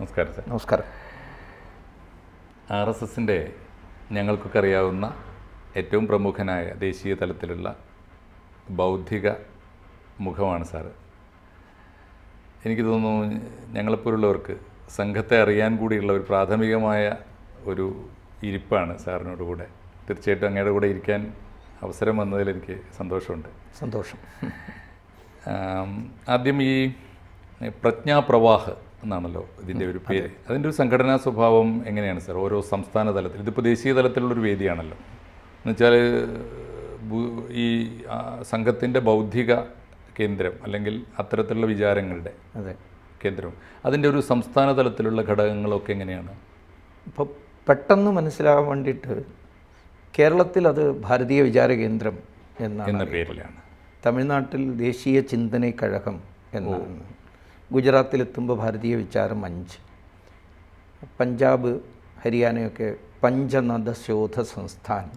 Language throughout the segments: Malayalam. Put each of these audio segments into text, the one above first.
നമസ്കാരം സാർ നമസ്കാരം ആർ എസ് എസിൻ്റെ ഞങ്ങൾക്കൊക്കെ അറിയാവുന്ന ഏറ്റവും പ്രമുഖനായ ദേശീയ തലത്തിലുള്ള ബൗദ്ധിക മുഖമാണ് സാർ എനിക്ക് തോന്നുന്നു ഞങ്ങളെപ്പോലുള്ളവർക്ക് സംഘത്തെ അറിയാൻ കൂടിയുള്ള ഒരു പ്രാഥമികമായ ഒരു ഇരിപ്പാണ് സാറിനോട് കൂടെ തീർച്ചയായിട്ടും അങ്ങയുടെ കൂടെ ഇരിക്കാൻ അവസരം വന്നതിൽ എനിക്ക് സന്തോഷമുണ്ട് സന്തോഷം ആദ്യം ഈ പ്രജ്ഞാപ്രവാഹ് എന്നാണല്ലോ ഇതിൻ്റെ ഒരു പേര് അതിൻ്റെ ഒരു സംഘടനാ സ്വഭാവം എങ്ങനെയാണ് സാർ ഓരോ സംസ്ഥാന തലത്തിൽ ഇതിപ്പോൾ ദേശീയ തലത്തിലുള്ളൊരു വേദിയാണല്ലോ എന്നുവെച്ചാൽ ഈ സംഘത്തിൻ്റെ ബൗദ്ധിക കേന്ദ്രം അല്ലെങ്കിൽ അത്തരത്തിലുള്ള വിചാരങ്ങളുടെ അതെ കേന്ദ്രം അതിൻ്റെ ഒരു സംസ്ഥാന തലത്തിലുള്ള ഘടകങ്ങളൊക്കെ എങ്ങനെയാണ് ഇപ്പോൾ പെട്ടെന്ന് മനസ്സിലാകാൻ വേണ്ടിയിട്ട് കേരളത്തിൽ അത് ഭാരതീയ വിചാര കേന്ദ്രം എന്ന പേരിലാണ് തമിഴ്നാട്ടിൽ ദേശീയ ചിന്തന കഴകം എന്നാണ് ഗുജറാത്തിലെത്തുമ്പോൾ ഭാരതീയ വിചാരം അഞ്ച് പഞ്ചാബ് ഹരിയാനയൊക്കെ പഞ്ചനദശോധ സംസ്ഥാനം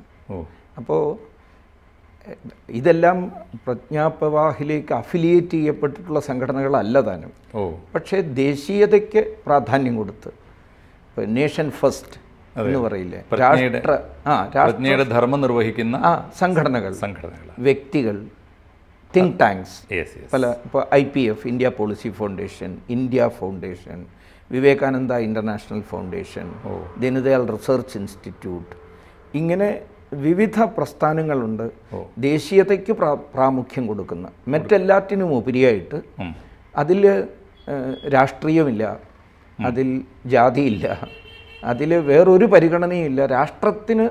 അപ്പോൾ ഇതെല്ലാം പ്രജ്ഞാപ്രവാഹിലേക്ക് അഫിലിയേറ്റ് ചെയ്യപ്പെട്ടിട്ടുള്ള സംഘടനകളല്ല താനും പക്ഷേ ദേശീയതയ്ക്ക് പ്രാധാന്യം കൊടുത്ത് നേഷൻ ഫസ്റ്റ് എന്ന് പറയില്ലേ രാഷ്ട്ര ആ രാഷ്ട്രീയ ധർമ്മം നിർവഹിക്കുന്ന ആ സംഘടനകൾ സംഘടനകൾ വ്യക്തികൾ തിങ്ക് ടാങ്ക്സ് uh, പല ഇപ്പോൾ I P F India policy foundation India foundation Vivekananda international foundation Deendayal research institute ഇങ്ങനെ വിവിധ പ്രസ്ഥാനങ്ങളുണ്ട് ദേശീയതയ്ക്ക് പ്രാമുഖ്യം കൊടുക്കുന്ന മറ്റെല്ലാറ്റിനും ഉപരിയായിട്ട് അതിൽ രാഷ്ട്രീയമില്ല അതിൽ ജാതിയില്ല അതിൽ വേറൊരു പരിഗണനയില്ല രാഷ്ട്രത്തിന്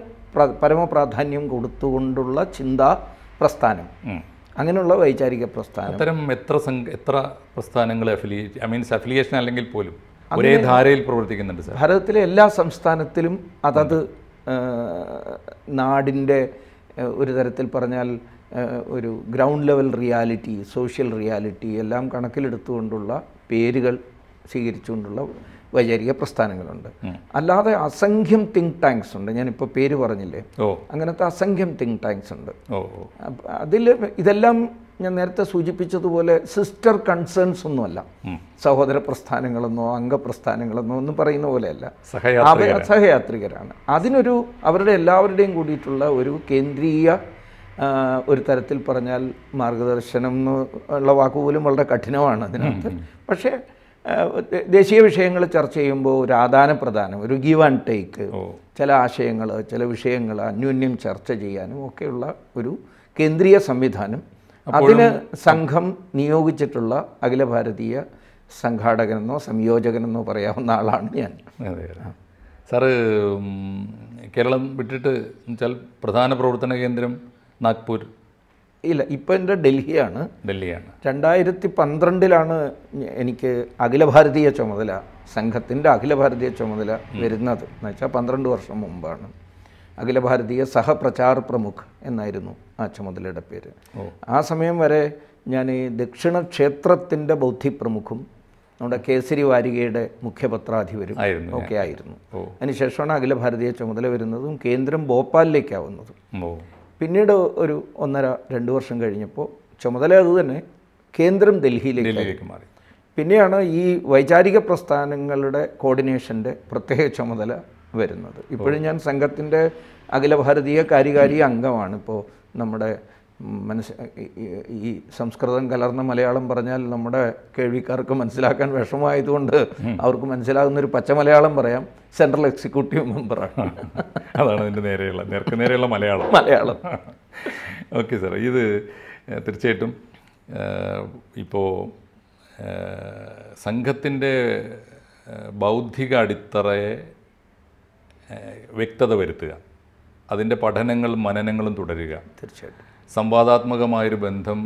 പരമപ്രാധാന്യം കൊടുത്തുകൊണ്ടുള്ള ചിന്താ പ്രസ്ഥാനം അങ്ങനെയുള്ള വൈചാരിക പ്രസ്ഥാനം അത്തരം എത്ര എത്ര പ്രസ്ഥാനങ്ങൾ അഫിലിയേറ്റ് ഐ മീൻസ് അഫിലിയേഷൻ അല്ലെങ്കിൽ പോലും ഒരേ ധാരയിൽ പ്രവർത്തിക്കുന്നുണ്ട് സാർ ഭാരതത്തിലെ എല്ലാ സംസ്ഥാനത്തിലും അതത് നാടിൻ്റെ ഒരു തരത്തിൽ പറഞ്ഞാൽ ഒരു ground level reality social reality എല്ലാം കണക്കിലെടുത്തുകൊണ്ടുള്ള പേരുകൾ സ്വീകരിച്ചുകൊണ്ടുള്ള വൈചാരിക പ്രസ്ഥാനങ്ങളുണ്ട് അല്ലാതെ അസംഖ്യം തിങ്ക് ടാങ്ക്സ് ഉണ്ട് ഞാനിപ്പോൾ പേര് പറഞ്ഞില്ലേ അങ്ങനത്തെ അസംഖ്യം തിങ്ക് ടാങ്ക്സ് ഉണ്ട് അതിൽ ഇതെല്ലാം ഞാൻ നേരത്തെ സൂചിപ്പിച്ചതുപോലെ സിസ്റ്റർ കൺസേൺസ് ഒന്നുമല്ല സഹോദര പ്രസ്ഥാനങ്ങളെന്നോ അംഗപ്രസ്ഥാനങ്ങളെന്നോ ഒന്നും പറയുന്ന പോലെയല്ല സഹയാത്രികരാണ് അതിനൊരു അവരുടെ എല്ലാവരുടെയും കൂടിയിട്ടുള്ള ഒരു കേന്ദ്രീയ ഒരു തരത്തിൽ പറഞ്ഞാൽ മാർഗദർശനം ഉള്ള വാക്കുപോലും വളരെ കഠിനമാണ് അതിനകത്ത് പക്ഷേ ദേശീയ വിഷയങ്ങൾ ചർച്ച ചെയ്യുമ്പോൾ ഒരു പ്രധാനം ഒരു ഗീവ് ആൻഡ് ടേക്ക് ചില ആശയങ്ങൾ ചില വിഷയങ്ങൾ അന്യോന്യം ചർച്ച ചെയ്യാനും ഒക്കെയുള്ള ഒരു കേന്ദ്രീയ സംവിധാനം അതിന് സംഘം നിയോഗിച്ചിട്ടുള്ള അഖില ഭാരതീയ സംഘാടകനെന്നോ സംയോജകനെന്നോ പറയാവുന്ന ആളാണ് ഞാൻ അതെ സാറ് കേരളം വിട്ടിട്ട് വെച്ചാൽ പ്രധാന പ്രവർത്തന കേന്ദ്രം നാഗ്പൂർ ഇല്ല ഇപ്പോൾ എൻ്റെ ഡൽഹിയാണ് ഡൽഹിയാണ് രണ്ടായിരത്തി പന്ത്രണ്ടിലാണ് എനിക്ക് അഖില ഭാരതീയ ചുമതല സംഘത്തിൻ്റെ അഖില ഭാരതീയ ചുമതല വരുന്നത് എന്ന് വെച്ചാൽ പന്ത്രണ്ട് വർഷം മുമ്പാണ് അഖില ഭാരതീയ സഹപ്രചാർ പ്രമുഖ് എന്നായിരുന്നു ആ ചുമതലയുടെ പേര് ആ സമയം വരെ ഞാൻ ഈ ദക്ഷിണ ക്ഷേത്രത്തിൻ്റെ ബൗദ്ധിപ്രമുഖും നമ്മുടെ കേസരി വാരികയുടെ മുഖ്യപത്രാധിപരും ഒക്കെ ആയിരുന്നു അതിനുശേഷമാണ് അഖില ഭാരതീയ ചുമതല വരുന്നതും കേന്ദ്രം ഭോപ്പാലിലേക്കാവുന്നതും പിന്നീട് ഒരു ഒന്നര രണ്ട് വർഷം കഴിഞ്ഞപ്പോൾ ചുമതല അത് തന്നെ കേന്ദ്രം ഡൽഹിയിലേക്ക് മാറി പിന്നെയാണ് ഈ വൈചാരിക പ്രസ്ഥാനങ്ങളുടെ കോർഡിനേഷൻ്റെ പ്രത്യേക ചുമതല വരുന്നത് ഇപ്പോഴും ഞാൻ സംഘത്തിൻ്റെ അഖില ഭാരതീയ കാര്യകാരി അംഗമാണ് ഇപ്പോൾ നമ്മുടെ മനസ് ഈ സംസ്കൃതം കലർന്ന മലയാളം പറഞ്ഞാൽ നമ്മുടെ കേൾവിക്കാർക്ക് മനസ്സിലാക്കാൻ വിഷമമായതുകൊണ്ട് അവർക്ക് മനസ്സിലാകുന്നൊരു പച്ച മലയാളം പറയാം സെൻട്രൽ എക്സിക്യൂട്ടീവ് മെമ്പറാണ് അതാണ് അതിൻ്റെ നേരെയുള്ള നേർക്ക് നേരെയുള്ള മലയാളം മലയാളം ഓക്കെ സാർ ഇത് തീർച്ചയായിട്ടും ഇപ്പോൾ സംഘത്തിൻ്റെ ബൗദ്ധിക അടിത്തറയെ വ്യക്തത വരുത്തുക അതിൻ്റെ പഠനങ്ങളും മനനങ്ങളും തുടരുക തീർച്ചയായിട്ടും സംവാദാത്മകമായൊരു ബന്ധം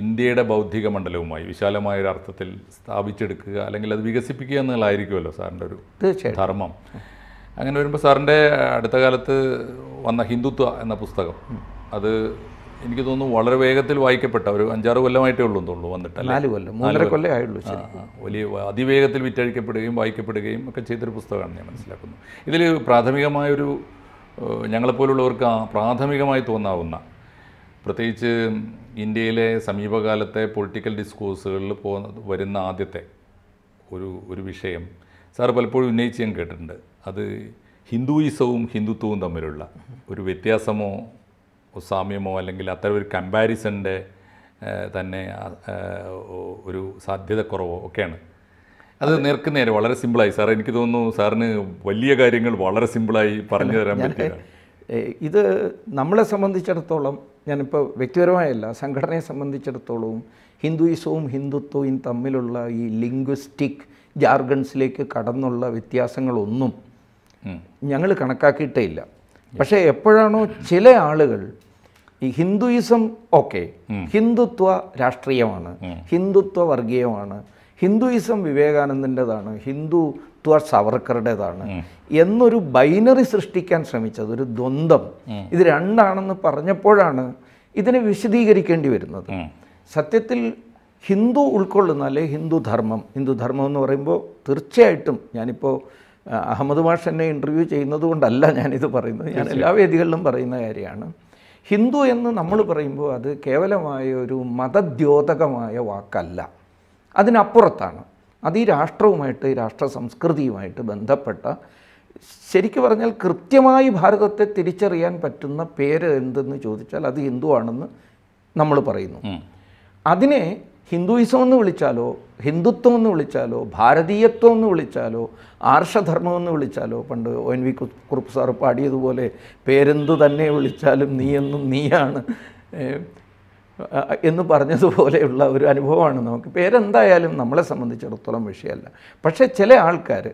ഇന്ത്യയുടെ ബൗദ്ധിക മണ്ഡലവുമായി വിശാലമായ ഒരു അർത്ഥത്തിൽ സ്ഥാപിച്ചെടുക്കുക അല്ലെങ്കിൽ അത് വികസിപ്പിക്കുക എന്നുള്ളതായിരിക്കുമല്ലോ സാറിൻ്റെ ഒരു ധർമ്മം അങ്ങനെ വരുമ്പോൾ സാറിൻ്റെ അടുത്ത കാലത്ത് വന്ന ഹിന്ദുത്വ എന്ന പുസ്തകം അത് എനിക്ക് തോന്നുന്നു വളരെ വേഗത്തിൽ വായിക്കപ്പെട്ട ഒരു അഞ്ചാറ് കൊല്ലമായിട്ടേ ഉള്ളൂ തോന്നുള്ളൂ വന്നിട്ട് നാല് കൊല്ലം നാലര കൊല്ലം ആയുള്ളൂ വലിയ അതിവേഗത്തിൽ വിറ്റഴിക്കപ്പെടുകയും വായിക്കപ്പെടുകയും ഒക്കെ ചെയ്തൊരു പുസ്തകമാണ് ഞാൻ മനസ്സിലാക്കുന്നു ഇതിൽ പ്രാഥമികമായൊരു ഞങ്ങളെപ്പോലുള്ളവർക്ക് പ്രാഥമികമായി തോന്നാവുന്ന പ്രത്യേകിച്ച് ഇന്ത്യയിലെ സമീപകാലത്തെ പൊളിറ്റിക്കൽ ഡിസ്കോഴ്സുകളിൽ പോകുന്ന വരുന്ന ആദ്യത്തെ ഒരു ഒരു വിഷയം സാർ പലപ്പോഴും ഉന്നയിച്ച് ഞാൻ കേട്ടിട്ടുണ്ട് അത് ഹിന്ദുയിസവും ഹിന്ദുത്വവും തമ്മിലുള്ള ഒരു വ്യത്യാസമോ സാമ്യമോ അല്ലെങ്കിൽ അത്തരം ഒരു കമ്പാരിസൻ്റെ തന്നെ ഒരു സാധ്യത കുറവോ ഒക്കെയാണ് അത് നേർക്ക് നേരെ വളരെ സിമ്പിളായി സാർ എനിക്ക് തോന്നുന്നു സാറിന് വലിയ കാര്യങ്ങൾ വളരെ സിമ്പിളായി പറഞ്ഞു തരാൻ പറ്റില്ല ഇത് നമ്മളെ സംബന്ധിച്ചിടത്തോളം ഞാനിപ്പോൾ വ്യക്തിപരമായല്ല സംഘടനയെ സംബന്ധിച്ചിടത്തോളവും ഹിന്ദുയിസവും ഹിന്ദുത്വവും തമ്മിലുള്ള ഈ ലിംഗ്വിസ്റ്റിക് ജാർഗൺസിലേക്ക് കടന്നുള്ള വ്യത്യാസങ്ങളൊന്നും ഞങ്ങൾ കണക്കാക്കിയിട്ടേ ഇല്ല പക്ഷേ എപ്പോഴാണോ ചില ആളുകൾ ഈ ഹിന്ദുയിസം ഓക്കെ ഹിന്ദുത്വ രാഷ്ട്രീയമാണ് ഹിന്ദുത്വ വർഗീയമാണ് ഹിന്ദുയിസം വിവേകാനന്ദൻ്റെതാണ് ഹിന്ദു തുവ സവർക്കറുടേതാണ് എന്നൊരു ബൈനറി സൃഷ്ടിക്കാൻ ശ്രമിച്ചത് ഒരു ദ്വന്ദ്വം ഇത് രണ്ടാണെന്ന് പറഞ്ഞപ്പോഴാണ് ഇതിനെ വിശദീകരിക്കേണ്ടി വരുന്നത് സത്യത്തിൽ ഹിന്ദു ഉൾക്കൊള്ളുന്ന അല്ലെ ഹിന്ദുധർമ്മം ഹിന്ദുധർമ്മം എന്ന് പറയുമ്പോൾ തീർച്ചയായിട്ടും ഞാനിപ്പോൾ അഹമ്മദ് മാഷ് എന്നെ ഇൻ്റർവ്യൂ ചെയ്യുന്നത് കൊണ്ടല്ല ഞാനിത് പറയുന്നത് ഞാൻ എല്ലാ വേദികളിലും പറയുന്ന കാര്യമാണ് ഹിന്ദു എന്ന് നമ്മൾ പറയുമ്പോൾ അത് കേവലമായ ഒരു മതദ്യോതകമായ വാക്കല്ല അതിനപ്പുറത്താണ് അത് ഈ രാഷ്ട്രവുമായിട്ട് ഈ രാഷ്ട്ര സംസ്കൃതിയുമായിട്ട് ബന്ധപ്പെട്ട ശരിക്കു പറഞ്ഞാൽ കൃത്യമായി ഭാരതത്തെ തിരിച്ചറിയാൻ പറ്റുന്ന പേര് എന്തെന്ന് ചോദിച്ചാൽ അത് ഹിന്ദു ആണെന്ന് നമ്മൾ പറയുന്നു അതിനെ ഹിന്ദുയിസം എന്ന് വിളിച്ചാലോ ഹിന്ദുത്വം എന്ന് വിളിച്ചാലോ ഭാരതീയത്വം എന്ന് വിളിച്ചാലോ ആർഷധർമ്മം എന്ന് വിളിച്ചാലോ പണ്ട് O N V Kurup sir പാടിയതുപോലെ പേരെന്തു തന്നെ വിളിച്ചാലും നീയെന്നും നീയാണ് എന്ന് പറഞ്ഞതുപോലെയുള്ള ഒരു അനുഭവമാണ് നമുക്ക് പേരെന്തായാലും നമ്മളെ സംബന്ധിച്ചിടത്തോളം വിഷയമല്ല പക്ഷേ ചില ആൾക്കാർ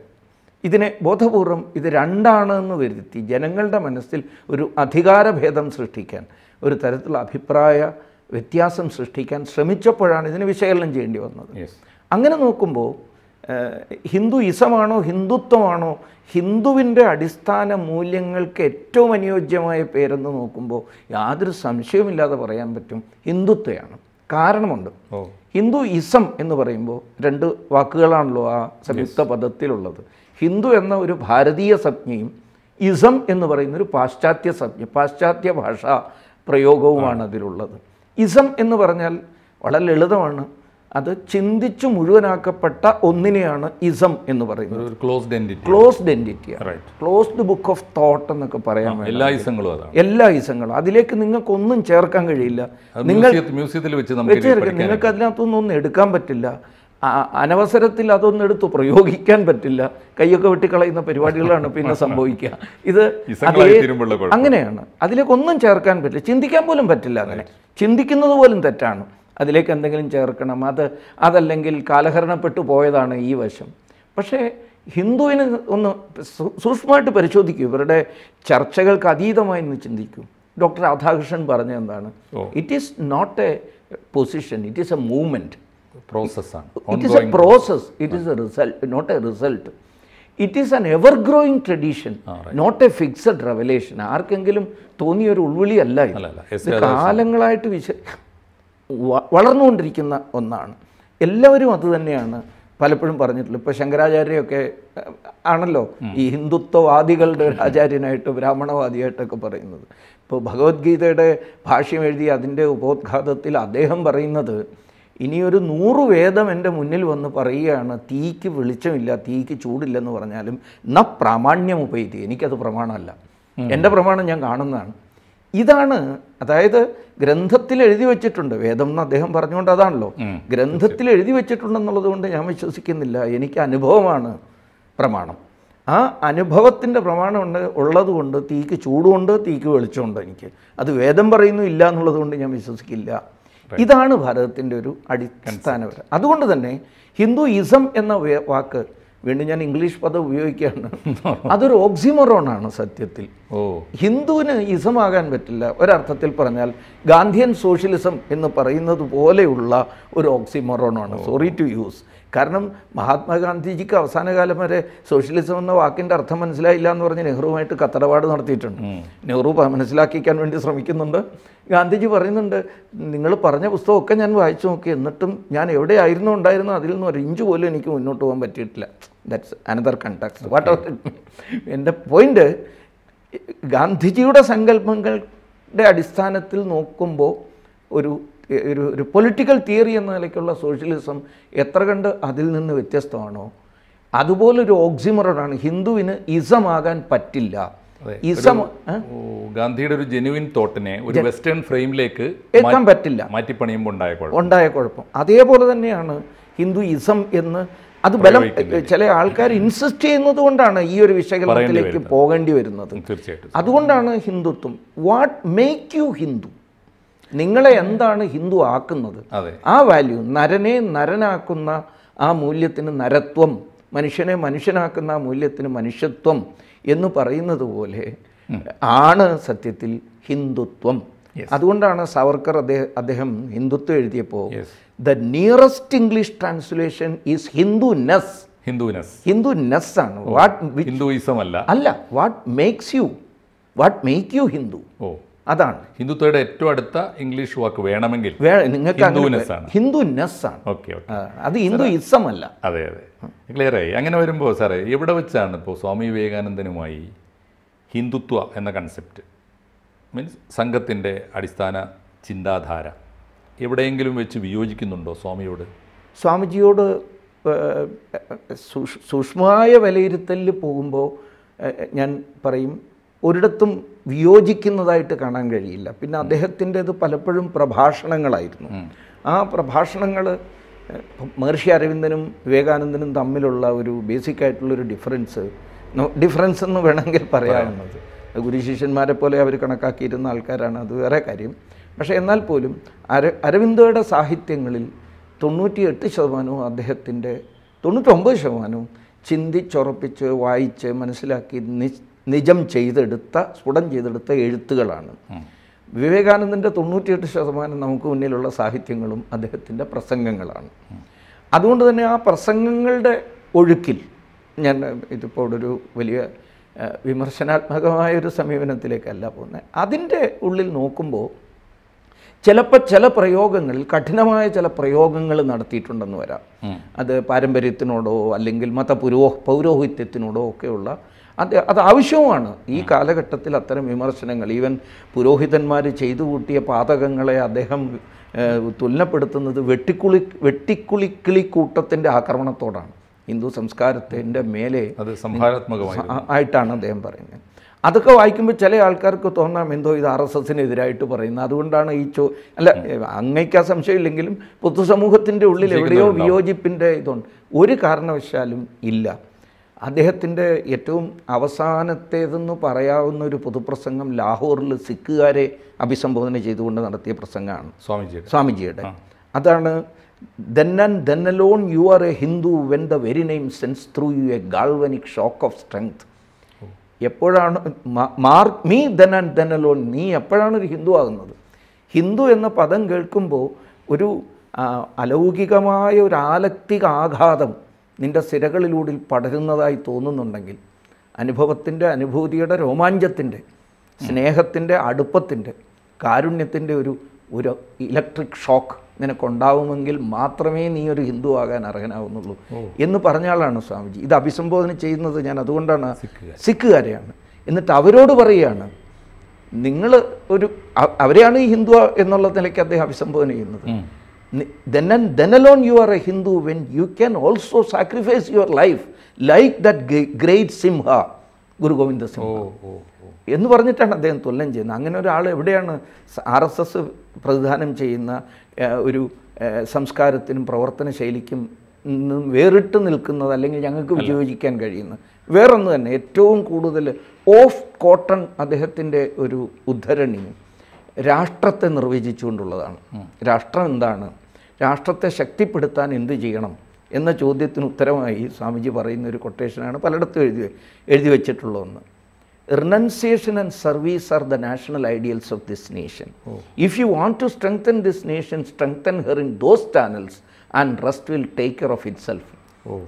ഇതിനെ ബോധപൂർവം ഇത് രണ്ടാണെന്ന് വരുത്തി ജനങ്ങളുടെ മനസ്സിൽ ഒരു അധികാരഭേദം സൃഷ്ടിക്കാൻ ഒരു തരത്തിലുള്ള അഭിപ്രായ വ്യത്യാസം സൃഷ്ടിക്കാൻ ശ്രമിച്ചപ്പോഴാണ് ഇതിന് വിശകലനം ചെയ്യേണ്ടി വന്നത് അങ്ങനെ നോക്കുമ്പോൾ ഹിന്ദുയിസമാണോ ഹിന്ദുത്വമാണോ ഹിന്ദുവിൻ്റെ അടിസ്ഥാന മൂല്യങ്ങൾക്ക് ഏറ്റവും അനുയോജ്യമായ പേരെന്ന് നോക്കുമ്പോൾ യാതൊരു സംശയവുമില്ലാതെ പറയാൻ പറ്റും ഹിന്ദുത്വയാണ് കാരണമുണ്ട് ഹിന്ദു ഇസം എന്ന് പറയുമ്പോൾ രണ്ട് വാക്കുകളാണല്ലോ ആ സംയുക്ത പദത്തിലുള്ളത് ഹിന്ദു എന്ന ഒരു ഭാരതീയ സംജ്ഞയും ഇസം എന്ന് പറയുന്ന ഒരു പാശ്ചാത്യ സംജ്ഞ പാശ്ചാത്യ ഭാഷാ പ്രയോഗവുമാണ് അതിലുള്ളത് ഇസം എന്ന് പറഞ്ഞാൽ വളരെ ലളിതമാണ് അത് ചിന്തിച്ചു മുഴുവനാക്കപ്പെട്ട ഒന്നിനെയാണ് ഇസം എന്ന് പറയുന്നത് ക്ലോസ്ഡ് എൻറ്റിറ്റി ക്ലോസ്ഡ് എൻറ്റിറ്റിയാണ് ക്ലോസ്ഡ് ബുക്ക് ഓഫ് തോട്ട് എന്നൊക്കെ പറയാൻ എല്ലാ ഇസങ്ങളും അതാണ് എല്ലാ ഇസങ്ങളും അതിലേക്ക് നിങ്ങൾക്ക് ഒന്നും ചേർക്കാൻ കഴിയില്ല നിങ്ങൾ മ്യൂസിയത്തിൽ വെച്ച് നിങ്ങൾക്ക് അതിനകത്തൊന്നും ഒന്നും എടുക്കാൻ പറ്റില്ല അനവസരത്തിൽ അതൊന്നും എടുത്ത് പ്രയോഗിക്കാൻ പറ്റില്ല കൈയൊക്കെ വെട്ടിക്കളയുന്ന പരിപാടികളാണ് പിന്നെ സംഭവിക്കുക ഇത് അങ്ങനെയാണ് അതിലേക്ക് ഒന്നും ചേർക്കാൻ പറ്റില്ല ചിന്തിക്കാൻ പോലും പറ്റില്ല അങ്ങനെ ചിന്തിക്കുന്നത് പോലും തെറ്റാണ് അതിലേക്ക് എന്തെങ്കിലും ചേർക്കണം അത് അതല്ലെങ്കിൽ കാലഹരണപ്പെട്ടു പോയതാണ് ഈ വശം പക്ഷേ ഹിന്ദുവിന് ഒന്ന് സൂക്ഷ്മമായിട്ട് പരിശോധിക്കൂ ഇവരുടെ ചർച്ചകൾക്ക് അതീതമായി ഒന്ന് ചിന്തിക്കൂ ഡോക്ടർ രാധാകൃഷ്ണൻ പറഞ്ഞ എന്താണ് it is not a position it is a movement പ്രോസസ്സാണ് it is a process it is a result not a result it is an ever growing tradition not a fixed revelation ആർക്കെങ്കിലും തോന്നിയൊരു ഒരു ഉൾവിളിയല്ല കാലങ്ങളായിട്ട് വിശ വളർന്നുകൊണ്ടിരിക്കുന്ന ഒന്നാണ് എല്ലാവരും അതുതന്നെയാണ് പലപ്പോഴും പറഞ്ഞിട്ടുള്ളത് ഇപ്പോൾ ശങ്കരാചാര്യയൊക്കെ ആണല്ലോ ഈ ഹിന്ദുത്വവാദികളുടെ ഒരു ആചാര്യനായിട്ട് ബ്രാഹ്മണവാദിയായിട്ടൊക്കെ പറയുന്നത് ഇപ്പോൾ ഭഗവത്ഗീതയുടെ ഭാഷ്യം എഴുതി അതിൻ്റെ ഉപോദ്ഘാതത്തിൽ അദ്ദേഹം പറയുന്നത് ഇനിയൊരു നൂറ് വേദം എൻ്റെ മുന്നിൽ വന്ന് പറയുകയാണ് തീക്ക് വെളിച്ചമില്ല തീക്ക് ചൂടില്ലെന്ന് പറഞ്ഞാലും ന പ്രാമാണ്യം ഉപയോഗിക്കുക എനിക്കത് പ്രമാണമല്ല എൻ്റെ പ്രമാണം ഞാൻ കാണുന്നതാണ് ഇതാണ് അതായത് ഗ്രന്ഥത്തിൽ എഴുതി വെച്ചിട്ടുണ്ട് വേദം എന്ന് അദ്ദേഹം പറഞ്ഞുകൊണ്ട് അതാണല്ലോ ഗ്രന്ഥത്തിൽ എഴുതി വെച്ചിട്ടുണ്ടെന്നുള്ളത് കൊണ്ട് ഞാൻ വിശ്വസിക്കുന്നില്ല എനിക്ക് അനുഭവമാണ് പ്രമാണം ആ അനുഭവത്തിൻ്റെ പ്രമാണം ഉണ്ട് ഉള്ളതുകൊണ്ട് തീക്ക് ചൂടുകൊണ്ട് തീക്ക് വെളിച്ചമുണ്ട് എനിക്ക് അത് വേദം പറയുന്നു ഇല്ല എന്നുള്ളത് കൊണ്ട് ഞാൻ വിശ്വസിക്കില്ല ഇതാണ് ഭാരതത്തിൻ്റെ ഒരു അടിസ്ഥാനപരം അതുകൊണ്ട് തന്നെ ഹിന്ദുയിസം എന്ന വാക്ക് വീണ്ടും ഞാൻ ഇംഗ്ലീഷ് പദം ഉപയോഗിക്കുകയാണ് അതൊരു ഓക്സിമറോണാണ് സത്യത്തിൽ ഓ ഹിന്ദുവിന് ഇസമാകാൻ പറ്റില്ല ഒരർത്ഥത്തിൽ പറഞ്ഞാൽ ഗാന്ധിയൻ സോഷ്യലിസം എന്ന് പറയുന്നത് പോലെയുള്ള ഒരു ഓക്സിമറോണാണ് സോറി ടു യൂസ് കാരണം മഹാത്മാഗാന്ധിജിക്ക് അവസാന കാലം വരെ സോഷ്യലിസം എന്ന വാക്കിൻ്റെ അർത്ഥം മനസ്സിലായില്ല എന്ന് പറഞ്ഞ് നെഹ്റുവുമായിട്ട് കത്തടപാട് നടത്തിയിട്ടുണ്ട് നെഹ്റു മനസ്സിലാക്കിക്കാൻ വേണ്ടി ശ്രമിക്കുന്നുണ്ട് ഗാന്ധിജി പറയുന്നുണ്ട് നിങ്ങൾ പറഞ്ഞ പുസ്തകമൊക്കെ ഞാൻ വായിച്ചു നോക്കി എന്നിട്ടും ഞാൻ എവിടെയായിരുന്നു ഉണ്ടായിരുന്നു അതിൽ നിന്ന് ഒരു ഇഞ്ച് പോലും എനിക്ക് മുന്നോട്ട് പോകാൻ പറ്റിയിട്ടില്ല ദാറ്റ്സ് അനദർ കണ്ടാക്ട് വാട്ട് അവർ എൻ്റെ പോയിൻ്റ് ഗാന്ധിജിയുടെ സങ്കല്പങ്ങളുടെ അടിസ്ഥാനത്തിൽ നോക്കുമ്പോൾ ഒരു ഒരു ഒരു പൊളിറ്റിക്കൽ തിയറി എന്ന നിലയ്ക്കുള്ള സോഷ്യലിസം എത്ര കണ്ട് അതിൽ നിന്ന് വ്യത്യസ്തമാണോ അതുപോലൊരു ഓക്സിമറോടാണ് ഹിന്ദുവിന് ഇസമാകാൻ പറ്റില്ല ഇസം ഗാന്ധിയുടെ ഒരു ജെനുവിൻ തോട്ടിനെ ഒരു വെസ്റ്റേൺ ഫ്രെയിമിലേക്ക് എത്താൻ പറ്റില്ല മാറ്റിപ്പണിയുമ്പോൾ ഉണ്ടായ കുഴപ്പം ഉണ്ടായ കുഴപ്പം അതേപോലെ തന്നെയാണ് ഹിന്ദു ഇസം എന്ന് അത് ബലം ചില ആൾക്കാർ ഇൻസിസ്റ്റ് ചെയ്യുന്നത് കൊണ്ടാണ് ഈ ഒരു വിശകലനത്തിലേക്ക് പോകേണ്ടി വരുന്നത് തീർച്ചയായിട്ടും അതുകൊണ്ടാണ് ഹിന്ദുത്വം വാട്ട് മേക്ക് യു ഹിന്ദു നിങ്ങളെ എന്താണ് ഹിന്ദു ആക്കുന്നത് ആ വാല്യൂ നരനെ നരനാക്കുന്ന ആ മൂല്യത്തിന് നരത്വം മനുഷ്യനെ മനുഷ്യനാക്കുന്ന ആ മൂല്യത്തിന് മനുഷ്യത്വം എന്ന് പറയുന്നത് പോലെ ആണ് സത്യത്തിൽ ഹിന്ദുത്വം അതുകൊണ്ടാണ് സാവർക്കർ അദ്ദേഹം അദ്ദേഹം ഹിന്ദുത്വം എഴുതിയപ്പോൾ the nearest English translation is Hinduness Hinduness Hinduness ആണ് വാട്ട് oh, ഹിന്ദുയിസം അല്ല അല്ല what makes you what make you Hindu oh അതാണ് ഹിന്ദുത്വയുടെ ഏറ്റവും അടുത്ത ഇംഗ്ലീഷ് വാക്ക് വേണമെങ്കിൽ നിങ്ങൾക്ക് ഹിന്ദു നെസ്സാണ് ഓക്കെ അത് ഹിന്ദു ഇസം അല്ല അതെ അതെ ക്ലിയർ ആയി അങ്ങനെ വരുമ്പോൾ സാറേ എവിടെ വെച്ചാണ് ഇപ്പോൾ സ്വാമി വിവേകാനന്ദനുമായി ഹിന്ദുത്വ എന്ന കൺസെപ്റ്റ് മീൻസ് സംഘത്തിൻ്റെ അടിസ്ഥാന ചിന്താധാര എവിടെയെങ്കിലും വെച്ച് വിയോജിക്കുന്നുണ്ടോ സ്വാമിയോട് സ്വാമിജിയോട് സൂക്ഷ്മമായ വിലയിരുത്തലിൽ പോകുമ്പോൾ ഞാൻ പറയും ഒരിടത്തും വിയോജിക്കുന്നതായിട്ട് കാണാൻ കഴിയില്ല പിന്നെ അദ്ദേഹത്തിൻ്റെത് പലപ്പോഴും പ്രഭാഷണങ്ങളായിരുന്നു ആ പ്രഭാഷണങ്ങൾ മഹർഷി അരവിന്ദനും വിവേകാനന്ദനും തമ്മിലുള്ള ഒരു ബേസിക് ആയിട്ടുള്ളൊരു ഡിഫറൻസ് ഡിഫറൻസ് എന്ന് വേണമെങ്കിൽ പറയാവുന്നത് ഗുരുശിഷ്യന്മാരെ പോലെ അവർ കണക്കാക്കിയിരുന്ന ആൾക്കാരാണ് അത് വേറെ കാര്യം പക്ഷേ എന്നാൽ പോലും അര അരവിന്ദയുടെ സാഹിത്യങ്ങളിൽ തൊണ്ണൂറ്റിയെട്ട് ശതമാനവും അദ്ദേഹത്തിൻ്റെ തൊണ്ണൂറ്റൊമ്പത് ശതമാനവും ചിന്തിച്ചുറപ്പിച്ച് വായിച്ച് മനസ്സിലാക്കി നിജം ചെയ്തെടുത്ത സ്ഫുടം ചെയ്തെടുത്ത എഴുത്തുകളാണ് വിവേകാനന്ദൻ്റെ തൊണ്ണൂറ്റിയെട്ട് ശതമാനം നമുക്ക് മുന്നിലുള്ള സാഹിത്യങ്ങളും അദ്ദേഹത്തിൻ്റെ പ്രസംഗങ്ങളാണ് അതുകൊണ്ട് തന്നെ ആ പ്രസംഗങ്ങളുടെ ഒഴുക്കിൽ ഞാൻ ഇതിപ്പോൾ ഒരു വലിയ വിമർശനാത്മകമായ ഒരു സമീപനത്തിലേക്കല്ല പോകുന്നത് അതിൻ്റെ ഉള്ളിൽ നോക്കുമ്പോൾ ചിലപ്പോൾ ചില പ്രയോഗങ്ങൾ കഠിനമായ ചില പ്രയോഗങ്ങൾ നടത്തിയിട്ടുണ്ടെന്ന് വരാം അത് പാരമ്പര്യത്തിനോടോ അല്ലെങ്കിൽ മത പൗരോഹിത്യത്തിനോടോ ഒക്കെയുള്ള അത് അത് ആവശ്യവുമാണ് ഈ കാലഘട്ടത്തിൽ അത്തരം വിമർശനങ്ങൾ ഈവൻ പുരോഹിതന്മാർ ചെയ്തു കൂട്ടിയ പാതകങ്ങളെ അദ്ദേഹം തുലനപ്പെടുത്തുന്നത് വെട്ടിക്കുളി വെട്ടിക്കുളിക്കിളി കൂട്ടത്തിൻ്റെ ആക്രമണത്തോടാണ് ഹിന്ദു സംസ്കാരത്തിൻ്റെ മേലെ അത് സംഹാരാത്മകമായി ആയിട്ടാണ് അദ്ദേഹം പറയുന്നത് അതൊക്കെ വായിക്കുമ്പോൾ ചില ആൾക്കാർക്ക് തോന്നാം എന്തോ ഇത് ആർ എസ് എസിനെതിരായിട്ട് പറയുന്നത് അതുകൊണ്ടാണ് ഈ ചോ അല്ല അങ്ങയ്ക്ക് ആ സംശയമില്ലെങ്കിലും പൊതുസമൂഹത്തിൻ്റെ ഉള്ളിൽ എവിടെയോ വിയോജിപ്പിൻ്റെ ഇതുണ്ട് ഒരു കാരണവശാലും ഇല്ല അദ്ദേഹത്തിൻ്റെ ഏറ്റവും അവസാനത്തേതെന്ന് പറയാവുന്ന ഒരു പൊതുപ്രസംഗം ലാഹോറിൽ സിഖുകാരെ അഭിസംബോധന ചെയ്തുകൊണ്ട് നടത്തിയ പ്രസംഗമാണ് സ്വാമിജിയുടെ സ്വാമിജിയുടെ അതാണ് then and then alone you are a Hindu when the very name sends through you a galvanic shock of strength എപ്പോഴാണ് mark me then and then alone നീ എപ്പോഴാണ് ഒരു ഹിന്ദു ആകുന്നത് ഹിന്ദു എന്ന പദം കേൾക്കുമ്പോൾ ഒരു അലൗകികമായ ഒരു ആലക്തിക ആഘാതം നിൻ്റെ സിരകളിലൂടെ പടരുന്നതായി തോന്നുന്നുണ്ടെങ്കിൽ അനുഭവത്തിൻ്റെ അനുഭൂതിയുടെ രോമാഞ്ചത്തിൻ്റെ സ്നേഹത്തിൻ്റെ അടുപ്പത്തിൻ്റെ കാരുണ്യത്തിൻ്റെ ഒരു ഒരു ഇലക്ട്രിക് ഷോക്ക് നിനക്കുണ്ടാവുമെങ്കിൽ മാത്രമേ നീ ഒരു ഹിന്ദു ആകാൻ അർഹനാവുന്നുള്ളൂ എന്ന് പറഞ്ഞാലാണ് സ്വാമിജി ഇത് അഭിസംബോധന ചെയ്യുന്നത് ഞാൻ അതുകൊണ്ടാണ് സിഖുകാരെയാണ് എന്നിട്ട് അവരോട് പറയുകയാണ് നിങ്ങൾ ഒരു അവരെയാണ് ഈ ഹിന്ദു എന്നുള്ള നിലയ്ക്ക് അദ്ദേഹം അഭിസംബോധന ചെയ്യുന്നത് then and then alone you are a Hindu when you can also sacrifice your life like that great Simha, Guru Govinda Simha. Oh, oh, oh. എന്ന് പറഞ്ഞിട്ടാണ് അദ്ദേഹം തുല്യം ചെയ്യുന്നത് അങ്ങനെ ഒരാൾ എവിടെയാണ് ആർ എസ് എസ് പ്രതിദാനം ചെയ്യുന്ന ഒരു സംസ്കാരത്തിനും പ്രവർത്തന ശൈലിക്കും നിന്നും വേറിട്ട് നിൽക്കുന്നത് അല്ലെങ്കിൽ ഞങ്ങൾക്ക് വിയോജിക്കാൻ കഴിയുന്നത് വേറൊന്ന് തന്നെ ഏറ്റവും കൂടുതൽ ഓഫ് കോട്ടൺ അദ്ദേഹത്തിൻ്റെ ഒരു ഉദ്ധരണി രാഷ്ട്രത്തെ നിർവചിച്ചുകൊണ്ടുള്ളതാണ് രാഷ്ട്രം എന്താണ് രാഷ്ട്രത്തെ ശക്തിപ്പെടുത്താൻ എന്ത് ചെയ്യണം എന്ന ചോദ്യത്തിന് ഉത്തരമായി സ്വാമിജി പറയുന്ന ഒരു കൊട്ടേഷനാണ് പലയിടത്തും എഴുതി എഴുതി വെച്ചിട്ടുള്ള ഒന്ന് and service are the national ideals of this nation if you want to strengthen this nation strengthen her in those channels and rest will take care of itself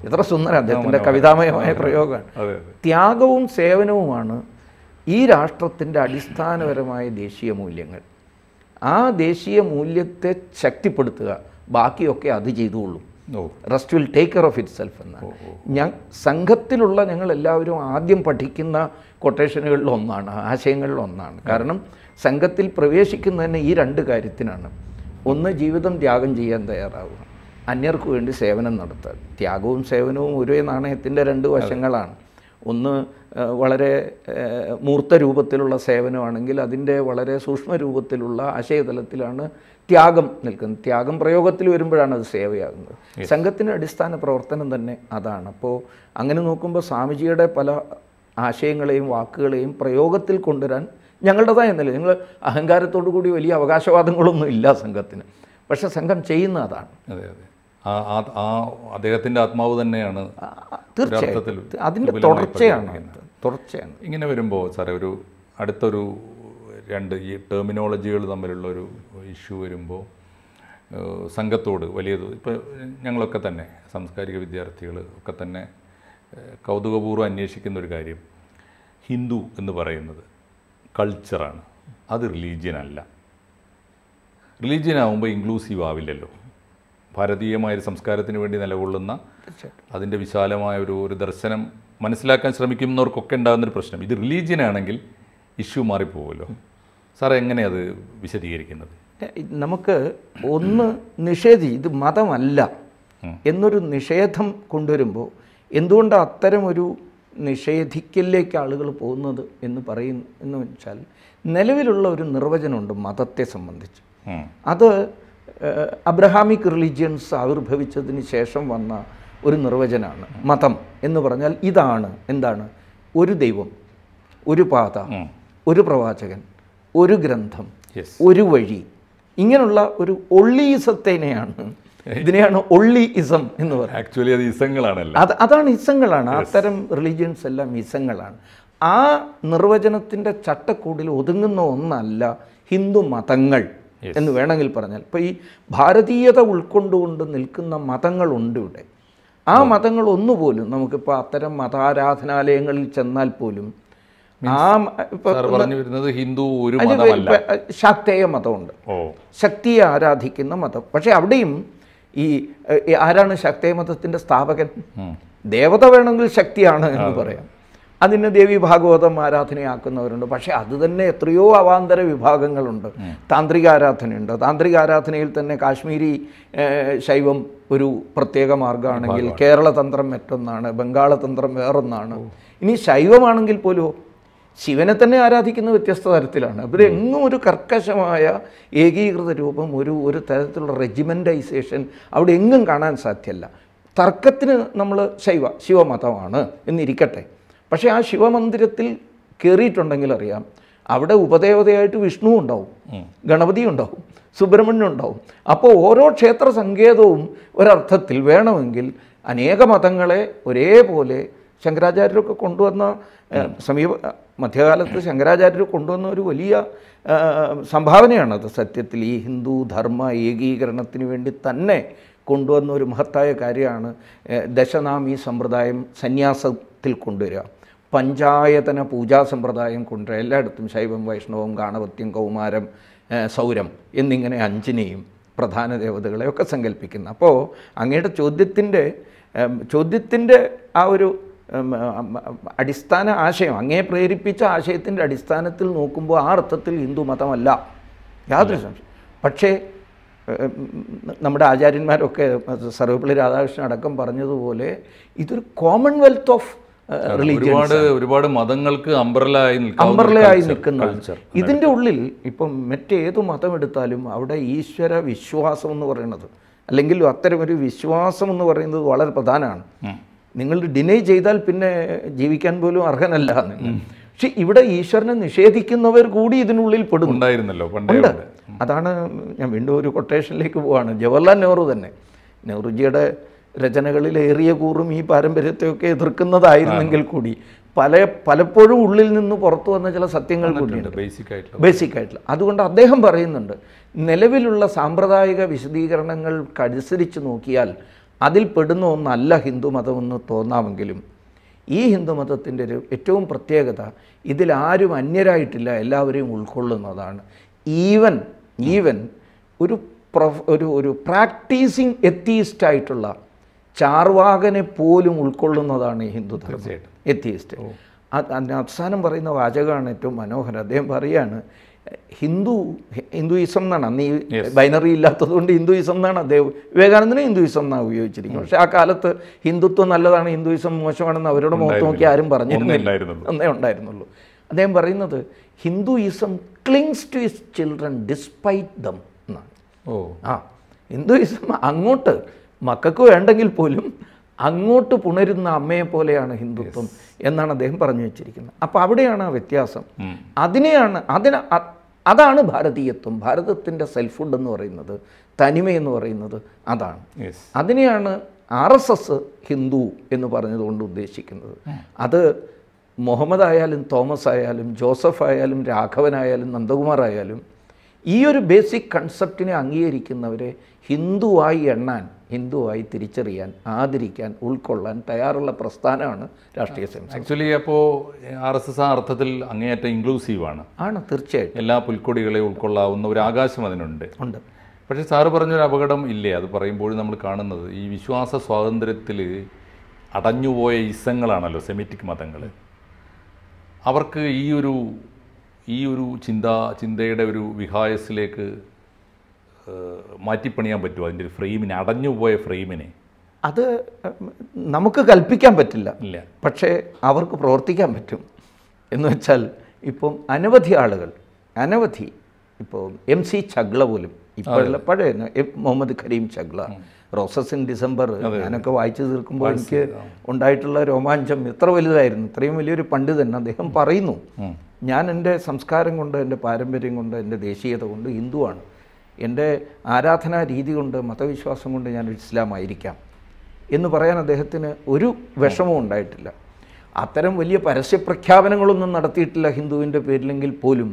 എത്ര സുന്ദര അദ്ദേഹത്തിൻ്റെ കവിതാമയമായ പ്രയോഗമാണ് ത്യാഗവും സേവനവുമാണ് ഈ രാഷ്ട്രത്തിൻ്റെ അടിസ്ഥാനപരമായ ദേശീയ മൂല്യങ്ങൾ ആ ദേശീയ മൂല്യത്തെ ശക്തിപ്പെടുത്തുക ബാക്കിയൊക്കെ അത് ചെയ്തുകൊള്ളും rest will take care of itself എന്നാണ് ഞാൻ സംഘത്തിലുള്ള ഞങ്ങൾ എല്ലാവരും ആദ്യം പഠിക്കുന്ന കൊട്ടേഷനുകളിൽ ഒന്നാണ് ആശയങ്ങളിൽ ഒന്നാണ് കാരണം സംഘത്തിൽ പ്രവേശിക്കുന്നതിന് ഈ രണ്ട് കാര്യത്തിനാണ് ഒന്ന് ജീവിതം ത്യാഗം ചെയ്യാൻ തയ്യാറാവുക അന്യർക്ക് വേണ്ടി സേവനം നടത്തുക ത്യാഗവും സേവനവും ഒരേ നാണയത്തിൻ്റെ രണ്ട് വശങ്ങളാണ് ഒന്ന് വളരെ മൂർത്ത രൂപത്തിലുള്ള സേവനമാണെങ്കിൽ അതിൻ്റെ വളരെ സൂക്ഷ്മ രൂപത്തിലുള്ള ആശയതലത്തിലാണ് ത്യാഗം നിൽക്കുന്നത് ത്യാഗം പ്രയോഗത്തിൽ വരുമ്പോഴാണ് അത് സേവയാകുന്നത് സംഘത്തിൻ്റെ അടിസ്ഥാന പ്രവർത്തനം തന്നെ അതാണ് അപ്പോൾ അങ്ങനെ നോക്കുമ്പോൾ സ്വാമിജിയുടെ പല ആശയങ്ങളെയും വാക്കുകളെയും പ്രയോഗത്തിൽ കൊണ്ടുവരാൻ ഞങ്ങളുടേതായ നില ഞങ്ങൾ അഹങ്കാരത്തോടു കൂടി വലിയ അവകാശവാദങ്ങളൊന്നും ഇല്ല സംഘത്തിന് പക്ഷേ സംഘം ചെയ്യുന്ന അതാണ് അതെ അതെ ആ ആത്മാവ് തന്നെയാണ് തീർച്ചയായും തുടർച്ചയാണ് തുടർച്ചയാണ് ഇങ്ങനെ വരുമ്പോൾ സാറേ ഒരു അടുത്തൊരു രണ്ട് ഈ ടെർമിനോളജികൾ തമ്മിലുള്ള ഒരു ഇഷ്യൂ വരുമ്പോൾ സംഘത്തോട് വലിയത് ഇപ്പോൾ ഞങ്ങളൊക്കെ തന്നെ സാംസ്കാരിക വിദ്യാർത്ഥികൾ ഒക്കെ തന്നെ കൗതുകപൂർവ്വം അന്വേഷിക്കുന്ന ഒരു കാര്യം ഹിന്ദു എന്ന് പറയുന്നത് കൾച്ചറാണ് അത് റിലീജിയൻ അല്ല റിലീജിയൻ ആവുമ്പോൾ ഇൻക്ലൂസീവ് ആവില്ലല്ലോ ഒരു സംസ്കാരത്തിന് വേണ്ടി നിലകൊള്ളുന്ന അതിൻ്റെ വിശാലമായ ഒരു ഒരു ദർശനം മനസ്സിലാക്കാൻ ശ്രമിക്കുന്നവർക്കൊക്കെ ഉണ്ടാകുന്നൊരു പ്രശ്നം ഇത് റിലീജിയനാണെങ്കിൽ ഇഷ്യൂ മാറിപ്പോകുമല്ലോ സാർ എങ്ങനെയത് വിശദീകരിക്കുന്നത് നമുക്ക് ഒന്ന് നിഷേധി ഇത് മതമല്ല എന്നൊരു നിഷേധം കൊണ്ടുവരുമ്പോൾ എന്തുകൊണ്ടാണ് അത്തരമൊരു നിഷേധിക്കലിലേക്ക് ആളുകൾ പോകുന്നത് എന്ന് പറയുന്നു എന്ന് വെച്ചാൽ നിലവിലുള്ള ഒരു നിർവചനമുണ്ട് മതത്തെ സംബന്ധിച്ച് അത് അബ്രഹാമിക് റിലിജിയൻസ് ആവിർഭവിച്ചതിന് ശേഷം വന്ന ഒരു നിർവചനമാണ് മതം എന്ന് പറഞ്ഞാൽ ഇതാണ് എന്താണ് ഒരു ദൈവം ഒരു പാത ഒരു പ്രവാചകൻ ഒരു ഗ്രന്ഥം ഒരു വഴി ഇങ്ങനെയുള്ള ഒരു ഒള്ളീസത്തേനെയാണ് ഇതിനെയാണ് ഒള്ളി ഇസം എന്ന് പറയുന്നത് ആക്ച്വലി അത് അത് അതാണ് ഇസങ്ങളാണ് അത്തരം റിലീജിയൻസ് എല്ലാം ഇസങ്ങളാണ് ആ നിർവചനത്തിൻ്റെ ചട്ടക്കൂടിൽ ഒതുങ്ങുന്ന ഒന്നല്ല ഹിന്ദു മതങ്ങൾ എന്ന് വേണമെങ്കിൽ പറഞ്ഞാൽ ഇപ്പോൾ ഈ ഭാരതീയത ഉൾക്കൊണ്ടുകൊണ്ട് നിൽക്കുന്ന മതങ്ങളുണ്ട് ഇവിടെ ആ മതങ്ങൾ ഒന്നുപോലും നമുക്കിപ്പോൾ അത്തരം മതാരാധനാലയങ്ങളിൽ ചെന്നാൽ പോലും ആ പറഞ്ഞു വരുന്നത് ഹിന്ദു ഒരു ശക്തേയ മതമുണ്ട് ശക്തിയെ ആരാധിക്കുന്ന മതം പക്ഷേ അവിടെയും ഈ ആരാണ് ശക്തേയ മതത്തിന്റെ സ്ഥാപകൻ ദേവത വേണമെങ്കിൽ ശക്തിയാണ് എന്ന് പറയാം അതിന് ദേവി ഭാഗവതം ആരാധനയാക്കുന്നവരുണ്ട് പക്ഷേ അത് തന്നെ എത്രയോ അവാന്തര വിഭാഗങ്ങളുണ്ട് താന്ത്രിക ആരാധനയുണ്ട് താന്ത്രിക ആരാധനയിൽ തന്നെ കാശ്മീരി ശൈവം ഒരു പ്രത്യേക മാർഗമാണെങ്കിൽ കേരള തന്ത്രം മറ്റൊന്നാണ് ബംഗാള തന്ത്രം വേറൊന്നാണ് ഇനി ശൈവമാണെങ്കിൽ പോലും ശിവനെ തന്നെ ആരാധിക്കുന്ന വ്യത്യസ്ത തരത്തിലാണ് എങ്ങും ഒരു കർക്കശമായ ഏകീകൃത രൂപം ഒരു ഒരു തരത്തിലുള്ള റെജിമെൻറ്റൈസേഷൻ അവിടെ എങ്ങും കാണാൻ സാധ്യമല്ല തർക്കത്തിന് നമ്മൾ ശൈവ ശിവമതമാണ് എന്നിരിക്കട്ടെ പക്ഷേ ആ ശിവമന്ദിരത്തിൽ കയറിയിട്ടുണ്ടെങ്കിൽ അറിയാം അവിടെ ഉപദേവതയായിട്ട് വിഷ്ണു ഉണ്ടാവും ഗണപതി ഉണ്ടാവും സുബ്രഹ്മണ്യം ഉണ്ടാവും അപ്പോൾ ഓരോ ക്ഷേത്ര സങ്കേതവും ഒരർത്ഥത്തിൽ വേണമെങ്കിൽ അനേക മതങ്ങളെ ഒരേപോലെ ശങ്കരാചാര്യരൊക്കെ കൊണ്ടുവന്ന സമീപ മധ്യകാലത്ത് ശങ്കരാചാര്യർ കൊണ്ടുവന്ന ഒരു വലിയ സംഭാവനയാണത് സത്യത്തിൽ ഈ ഹിന്ദു ധർമ്മ ഏകീകരണത്തിന് വേണ്ടി തന്നെ കൊണ്ടുവന്ന ഒരു മഹത്തായ കാര്യമാണ് ദശനാമി സമ്പ്രദായം സന്യാസത്തിൽ കൊണ്ടുവരിക പഞ്ചായതന പൂജാ സമ്പ്രദായം കൊണ്ട് എല്ലായിടത്തും ശൈവം വൈഷ്ണവം ഗാണപത്യം കൗമാരം സൗരം എന്നിങ്ങനെ അഞ്ചിനെയും പ്രധാന ദേവതകളെയൊക്കെ സങ്കല്പിക്കുന്നു അപ്പോൾ അങ്ങയുടെ ചോദ്യത്തിൻ്റെ ചോദ്യത്തിൻ്റെ ആ ഒരു അടിസ്ഥാന ആശയം അങ്ങേ പ്രേരിപ്പിച്ച ആശയത്തിൻ്റെ അടിസ്ഥാനത്തിൽ നോക്കുമ്പോൾ ആ അർത്ഥത്തിൽ ഹിന്ദു മതമല്ല യാതൊരു സംശയം പക്ഷേ നമ്മുടെ ആചാര്യന്മാരൊക്കെ സർവപ്പള്ളി രാധാകൃഷ്ണൻ അടക്കം പറഞ്ഞതുപോലെ ഇതൊരു കോമൺവെൽത്ത് ഓഫ് ഒരുപാട് ഒരുപാട് മതങ്ങൾക്ക് അമ്പർലയായി നിൽക്കുന്ന കൾച്ചർ ഇതിൻ്റെ ഉള്ളിൽ ഇപ്പം മറ്റേത് മതം എടുത്താലും അവിടെ ഈശ്വര വിശ്വാസം എന്ന് പറയുന്നത് അല്ലെങ്കിൽ അത്തരമൊരു വിശ്വാസം എന്ന് പറയുന്നത് വളരെ പ്രധാനമാണ് നിങ്ങൾ ഡിനൈ ചെയ്താൽ പിന്നെ ജീവിക്കാൻ പോലും അർഹനല്ല പക്ഷെ ഇവിടെ ഈശ്വരനെ നിഷേധിക്കുന്നവർ കൂടി ഇതിനുള്ളിൽ പെടുന്നുണ്ടായിരുന്നല്ലോ പണ്ട് അതാണ് ഞാൻ വീണ്ടും ഒരു കൊട്ടേഷനിലേക്ക് പോവാണ് ജവഹർലാൽ നെഹ്റു തന്നെ നെഹ്റുജിയുടെ രചനകളിൽ ഏറിയ കൂറും ഈ പാരമ്പര്യത്തെയൊക്കെ എതിർക്കുന്നതായിരുന്നെങ്കിൽ കൂടി പല പലപ്പോഴും ഉള്ളിൽ നിന്ന് പുറത്തു വന്ന ചില സത്യങ്ങൾ കൂടിയുണ്ട് ബേസിക് ആയിട്ടുള്ള ബേസിക് അതുകൊണ്ട് അദ്ദേഹം പറയുന്നുണ്ട് നിലവിലുള്ള സാമ്പ്രദായിക വിശദീകരണങ്ങൾക്കനുസരിച്ച് നോക്കിയാൽ അതിൽ പെടുന്ന ഒന്നല്ല ഹിന്ദുമതമെന്ന് തോന്നാമെങ്കിലും ഈ ഹിന്ദുമതത്തിൻ്റെ ഒരു ഏറ്റവും പ്രത്യേകത ഇതിലാരും അന്യരായിട്ടില്ല എല്ലാവരെയും ഉൾക്കൊള്ളുന്നതാണ് ഈവൻ ഈവൻ ഒരു ഒരു ഒരു പ്രാക്ടീസിങ് എത്തീസ്റ്റായിട്ടുള്ള ആയിട്ടുള്ള ചാർവാകനെ പോലും ഉൾക്കൊള്ളുന്നതാണ് ഈ ഹിന്ദു തീർച്ചയായിട്ടും എത്തിയിസ്റ്റ് അവസാനം പറയുന്ന വാചകമാണ് ഏറ്റവും മനോഹരം അദ്ദേഹം പറയാണ് ഹിന്ദു ഹിന്ദുയിസം എന്നാണ് അന്ന് ഈ ബൈനറി ഇല്ലാത്തതുകൊണ്ട് ഹിന്ദുയിസം എന്നാണ് അദ്ദേഹം വിവേകാനന്ദനെ ഹിന്ദുയിസം എന്നാണ് ഉപയോഗിച്ചിരിക്കുന്നത് പക്ഷേ ആ കാലത്ത് ഹിന്ദുത്വം നല്ലതാണ് ഹിന്ദുയിസം മോശമാണെന്ന് അവരുടെ മുഖത്ത് നോക്കി ആരും പറഞ്ഞിരുന്നില്ല എന്നേ ഉണ്ടായിരുന്നുള്ളൂ അദ്ദേഹം പറയുന്നത് Hinduism clings to its children despite them എന്നാണ് ഓ ആ ഹിന്ദുയിസം അങ്ങോട്ട് മക്കൾക്ക് വേണ്ടെങ്കിൽ പോലും അങ്ങോട്ട് പുണരുന്ന അമ്മയെ പോലെയാണ് ഹിന്ദുത്വം എന്നാണ് അദ്ദേഹം പറഞ്ഞു വെച്ചിരിക്കുന്നത് അപ്പോൾ അവിടെയാണ് ആ വ്യത്യാസം അതിനെയാണ് അതിന് അതാണ് ഭാരതീയത്വം ഭാരതത്തിൻ്റെ സെൽഫുഡ് എന്ന് പറയുന്നത് തനിമയെന്ന് പറയുന്നത് അതാണ് അതിനെയാണ് ആർ എസ് എസ് ഹിന്ദു എന്ന് പറഞ്ഞതുകൊണ്ട് ഉദ്ദേശിക്കുന്നത് അത് മുഹമ്മദ് ആയാലും തോമസ് ആയാലും ജോസഫ് ആയാലും രാഘവനായാലും നന്ദകുമാർ ആയാലും ഈ ഒരു ബേസിക് കൺസെപ്റ്റിനെ അംഗീകരിക്കുന്നവരെ ഹിന്ദുവായി എണ്ണാൻ ഹിന്ദുവായി തിരിച്ചറിയാൻ ആദരിക്കാൻ ഉൾക്കൊള്ളാൻ തയ്യാറുള്ള പ്രസ്ഥാനമാണ് രാഷ്ട്രീയ സംസം ആക്ച്വലി അപ്പോൾ ആർ എസ് എസ് ആ അർത്ഥത്തിൽ അങ്ങേയറ്റം ഇൻക്ലൂസീവാണ് ആണ് തീർച്ചയായിട്ടും എല്ലാ പുൽക്കൊടികളെയും ഉൾക്കൊള്ളാവുന്ന ഒരു ആകാശം അതിനുണ്ട് ഉണ്ട് പക്ഷേ സാറ് പറഞ്ഞൊരു അപകടം ഇല്ലേ അത് പറയുമ്പോഴും നമ്മൾ കാണുന്നത് ഈ വിശ്വാസ സ്വാതന്ത്ര്യത്തിൽ അടഞ്ഞുപോയ ഇസങ്ങളാണല്ലോ സെമിറ്റിക് മതങ്ങൾ അവർക്ക് ഈ ഒരു ഈ ഒരു ചിന്ത ചിന്തയുടെ ഒരു വിഹായസിലേക്ക് മാറ്റിപ്പണിയാൻ പറ്റുമോ അതിൻ്റെ ഒരു ഫ്രെയിമിനെ അടഞ്ഞുപോയ ഫ്രെയിമിനെ അത് നമുക്ക് കൽപ്പിക്കാൻ പറ്റില്ല ഇല്ല പക്ഷേ അവർക്ക് പ്രവർത്തിക്കാൻ പറ്റും എന്ന് വെച്ചാൽ ഇപ്പം അനവധി ആളുകൾ അനവധി ഇപ്പോൾ എം സി ചഗ്ല പോലും ഇപ്പോഴുള്ള പഴയ Muhammad Karim Chagla roses in December ഞാനൊക്കെ വായിച്ചു തീർക്കുമ്പോൾ എനിക്ക് ഉണ്ടായിട്ടുള്ള രോമാഞ്ചം ഇത്ര വലുതായിരുന്നു ഇത്രയും വലിയൊരു പണ്ഡിതൻ അദ്ദേഹം പറയുന്നു ഞാൻ എൻ്റെ സംസ്കാരം കൊണ്ട് എൻ്റെ പാരമ്പര്യം കൊണ്ട് എൻ്റെ ദേശീയത കൊണ്ട് ഹിന്ദുവാണ് എൻ്റെ ആരാധനാ രീതി കൊണ്ട് മതവിശ്വാസം കൊണ്ട് ഞാൻ ഇസ്ലാമായിരിക്കാം എന്ന് പറയാൻ അദ്ദേഹത്തിന് ഒരു വിഷമവും ഉണ്ടായിട്ടില്ല അത്തരം വലിയ പരസ്യപ്രഖ്യാപനങ്ങളൊന്നും നടത്തിയിട്ടില്ല ഹിന്ദുവിൻ്റെ പേരിലെങ്കിൽ പോലും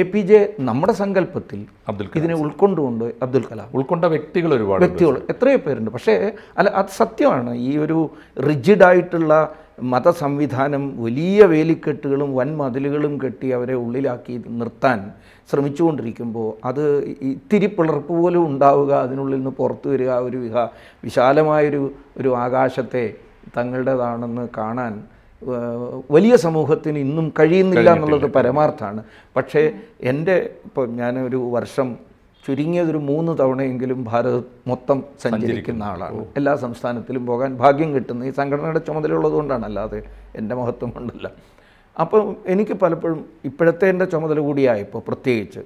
എ പി ജെ നമ്മുടെ സങ്കല്പത്തിൽ അബ്ദുൽ ഇതിനെ ഉൾക്കൊണ്ടുകൊണ്ട് അബ്ദുൽ കലാം ഉൾക്കൊണ്ട വ്യക്തികൾ ഒരുപാട് വ്യക്തികൾ എത്രയോ പേരുണ്ട് പക്ഷേ അല്ല അത് സത്യമാണ് ഈ ഒരു റിജിഡായിട്ടുള്ള മതസംവിധാനം വലിയ വേലിക്കെട്ടുകളും വൻ മതിലുകളും കെട്ടി അവരെ ഉള്ളിലാക്കി നിർത്താൻ ശ്രമിച്ചുകൊണ്ടിരിക്കുമ്പോൾ അത് ഇത്തിരി പിളർപ്പ് പോലും ഉണ്ടാവുക അതിനുള്ളിൽ നിന്ന് പുറത്തു വരിക ഒരു വിഹ വിശാലമായൊരു ഒരു ആകാശത്തെ തങ്ങളുടേതാണെന്ന് കാണാൻ വലിയ സമൂഹത്തിന് ഇന്നും കഴിയുന്നില്ല എന്നുള്ളത് പരമാർത്ഥമാണ് പക്ഷേ എൻ്റെ ഇപ്പോൾ ഞാനൊരു വർഷം ചുരുങ്ങിയതൊരു മൂന്ന് തവണയെങ്കിലും ഭാരത് മൊത്തം സഞ്ചരിക്കുന്ന ആളാണ് എല്ലാ സംസ്ഥാനത്തിലും പോകാൻ ഭാഗ്യം കിട്ടുന്ന ഈ സംഘടനയുടെ ചുമതലയുള്ളതുകൊണ്ടാണ് അല്ലാതെ എൻ്റെ മഹത്വം കൊണ്ടല്ല അപ്പോൾ എനിക്ക് പലപ്പോഴും ഇപ്പോഴത്തെ എൻ്റെ ചുമതല കൂടിയായപ്പോൾ പ്രത്യേകിച്ച്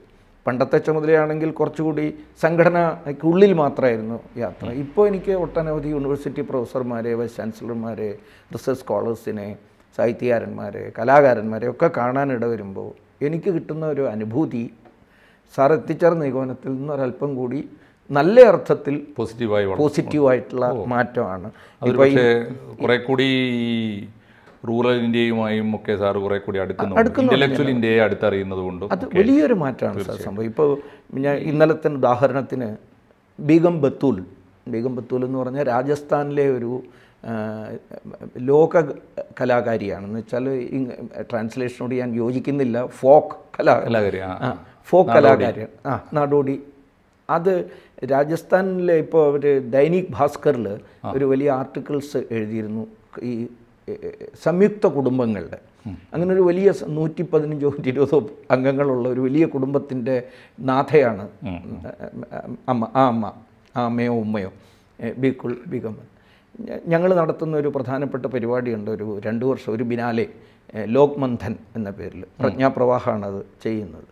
പണ്ടത്തെ ചുമതലയാണെങ്കിൽ കുറച്ചുകൂടി സംഘടനയ്ക്കുള്ളിൽ മാത്രമായിരുന്നു യാത്ര ഇപ്പോൾ എനിക്ക് ഒട്ടനവധി യൂണിവേഴ്സിറ്റി പ്രൊഫസർമാരെ വൈസ് ചാൻസലർമാരെ റിസർച്ച് സ്കോളേഴ്സിനെ സാഹിത്യകാരന്മാരെ കലാകാരന്മാരെ ഒക്കെ കാണാനിട വരുമ്പോൾ എനിക്ക് കിട്ടുന്ന ഒരു അനുഭൂതി സാർ എത്തിച്ചേർ നിഗമനത്തിൽ നിന്ന് ഒരല്പം കൂടി നല്ല അർത്ഥത്തിൽ പോസിറ്റീവായി പോസിറ്റീവായിട്ടുള്ള മാറ്റമാണ് കുറെ കൂടി റൂറൽ ഇന്ത്യയുമായും ഒക്കെ സാർ കുറെ കൂടി അടുക്കുന്നു ഇന്ത്യയെ അടുത്തറിയുന്നത് കൊണ്ട് അത് വലിയൊരു മാറ്റമാണ് സാർ സംഭവം ഇപ്പോൾ ഞാൻ ഇന്നലത്തെ ഉദാഹരണത്തിന് ബീഗം ബത്തൂൽ ബീഗം ബത്തൂൽ എന്ന് പറഞ്ഞാൽ രാജസ്ഥാനിലെ ഒരു ലോക കലാകാരിയാണ് എന്ന് വെച്ചാൽ ട്രാൻസ്ലേഷനോട് ഞാൻ യോജിക്കുന്നില്ല ഫോക്ക് കലാ കലാകാരി ഫോക്ക് കലാകാരി ആ നാടോടി അത് രാജസ്ഥാനിലെ ഇപ്പോൾ അവർ ദൈനിക് ഭാസ്കറിൽ ഒരു വലിയ ആർട്ടിക്കിൾസ് എഴുതിയിരുന്നു ഈ സംയുക്ത കുടുംബങ്ങളുടെ അങ്ങനെ ഒരു വലിയ നൂറ്റി പതിനഞ്ചോ ഇരുപതോ അംഗങ്ങളുള്ള ഒരു വലിയ കുടുംബത്തിൻ്റെ നാഥയാണ് അമ്മ ആ അമ്മ ആ അമ്മയോ ഉമ്മയോ ബിക്കുൾ ബിഗമ്മൻ ഞങ്ങൾ നടത്തുന്ന ഒരു പ്രധാനപ്പെട്ട പരിപാടിയുണ്ട് ഒരു രണ്ട് വർഷം ഒരു ബിനാലെ ലോക് മന്ഥൻ എന്ന പേരിൽ പ്രജ്ഞാപ്രവാഹമാണ് അത് ചെയ്യുന്നത്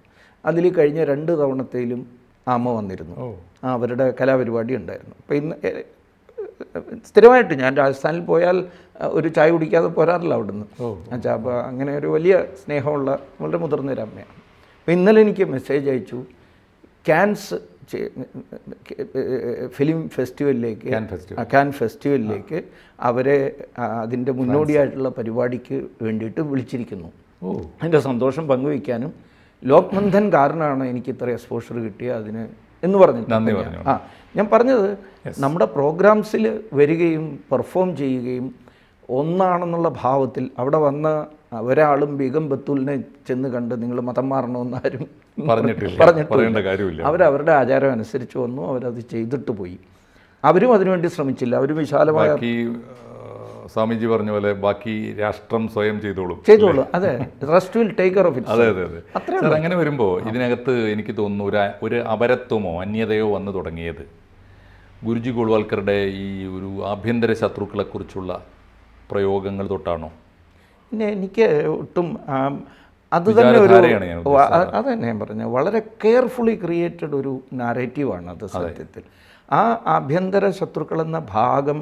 അതിൽ കഴിഞ്ഞ രണ്ട് തവണത്തേലും അമ്മ വന്നിരുന്നു അവരുടെ കലാപരിപാടി ഉണ്ടായിരുന്നു അപ്പോൾ ഇന്ന് സ്ഥിരമായിട്ട് ഞാൻ രാജസ്ഥാനിൽ പോയാൽ ഒരു ചായ കുടിക്കാതെ പോരാറില്ല അവിടുന്ന് അച്ഛാ അപ്പോൾ അങ്ങനെ ഒരു വലിയ സ്നേഹമുള്ള വളരെ മുതിർന്നൊരു അമ്മയാണ് അപ്പോൾ ഇന്നലെ എനിക്ക് മെസ്സേജ് അയച്ചു ക്യാൻസ് ഫിലിം ഫെസ്റ്റിവലിലേക്ക് കാൻ ഫെസ്റ്റിവലിലേക്ക് അവരെ അതിൻ്റെ മുന്നോടിയായിട്ടുള്ള പരിപാടിക്ക് വേണ്ടിയിട്ട് വിളിച്ചിരിക്കുന്നു അതിൻ്റെ സന്തോഷം പങ്കുവയ്ക്കാനും ലോക്മന്ധൻ കാരണമാണ് എനിക്ക് ഇത്ര എക്സ്പോഷർ കിട്ടിയ അതിന് എന്ന് പറഞ്ഞു ആ ഞാൻ പറഞ്ഞത് നമ്മുടെ പ്രോഗ്രാംസിൽ വരികയും പെർഫോം ചെയ്യുകയും ഒന്നാണെന്നുള്ള ഭാവത്തിൽ അവിടെ വന്ന ഒരാളും ബീഗം ബത്തുലിനെ ചെന്ന് കണ്ട് നിങ്ങൾ മതം മാറണമെന്നാരും ആരും പറഞ്ഞിട്ടില്ല പറഞ്ഞിട്ടില്ല കാര്യമില്ല അവരവരുടെ ആചാരം അനുസരിച്ച് വന്നു അവരത് ചെയ്തിട്ട് പോയി അവരും അതിനുവേണ്ടി ശ്രമിച്ചില്ല അവർ വിശാലമായ സ്വാമിജി പറഞ്ഞ പോലെ ബാക്കി രാഷ്ട്രം സ്വയം ചെയ്തോളും ചെയ്തോളും അതെ rest will take of it അതെ അതെ അതെ സാർ അങ്ങനെ വരുമ്പോൾ ഇതിനകത്ത് എനിക്ക് തോന്നുന്നു ഒരു ഒരു അപരത്വമോ അന്യതയോ വന്നു തുടങ്ങിയത് ഗുരുജി ഗോൾവാൾക്കറുടെ ഈ ഒരു ആഭ്യന്തര ശത്രുക്കളെക്കുറിച്ചുള്ള പ്രയോഗങ്ങൾ തൊട്ടാണോ പിന്നെ എനിക്ക് ഒട്ടും അത് തന്നെ ഒരു അത് തന്നെ ഞാൻ പറഞ്ഞു വളരെ കെയർഫുള്ളി ക്രിയേറ്റഡ് ഒരു നാരേറ്റീവാണ് അത് സത്യത്തിൽ ആ ആഭ്യന്തര ശത്രുക്കൾ എന്ന ഭാഗം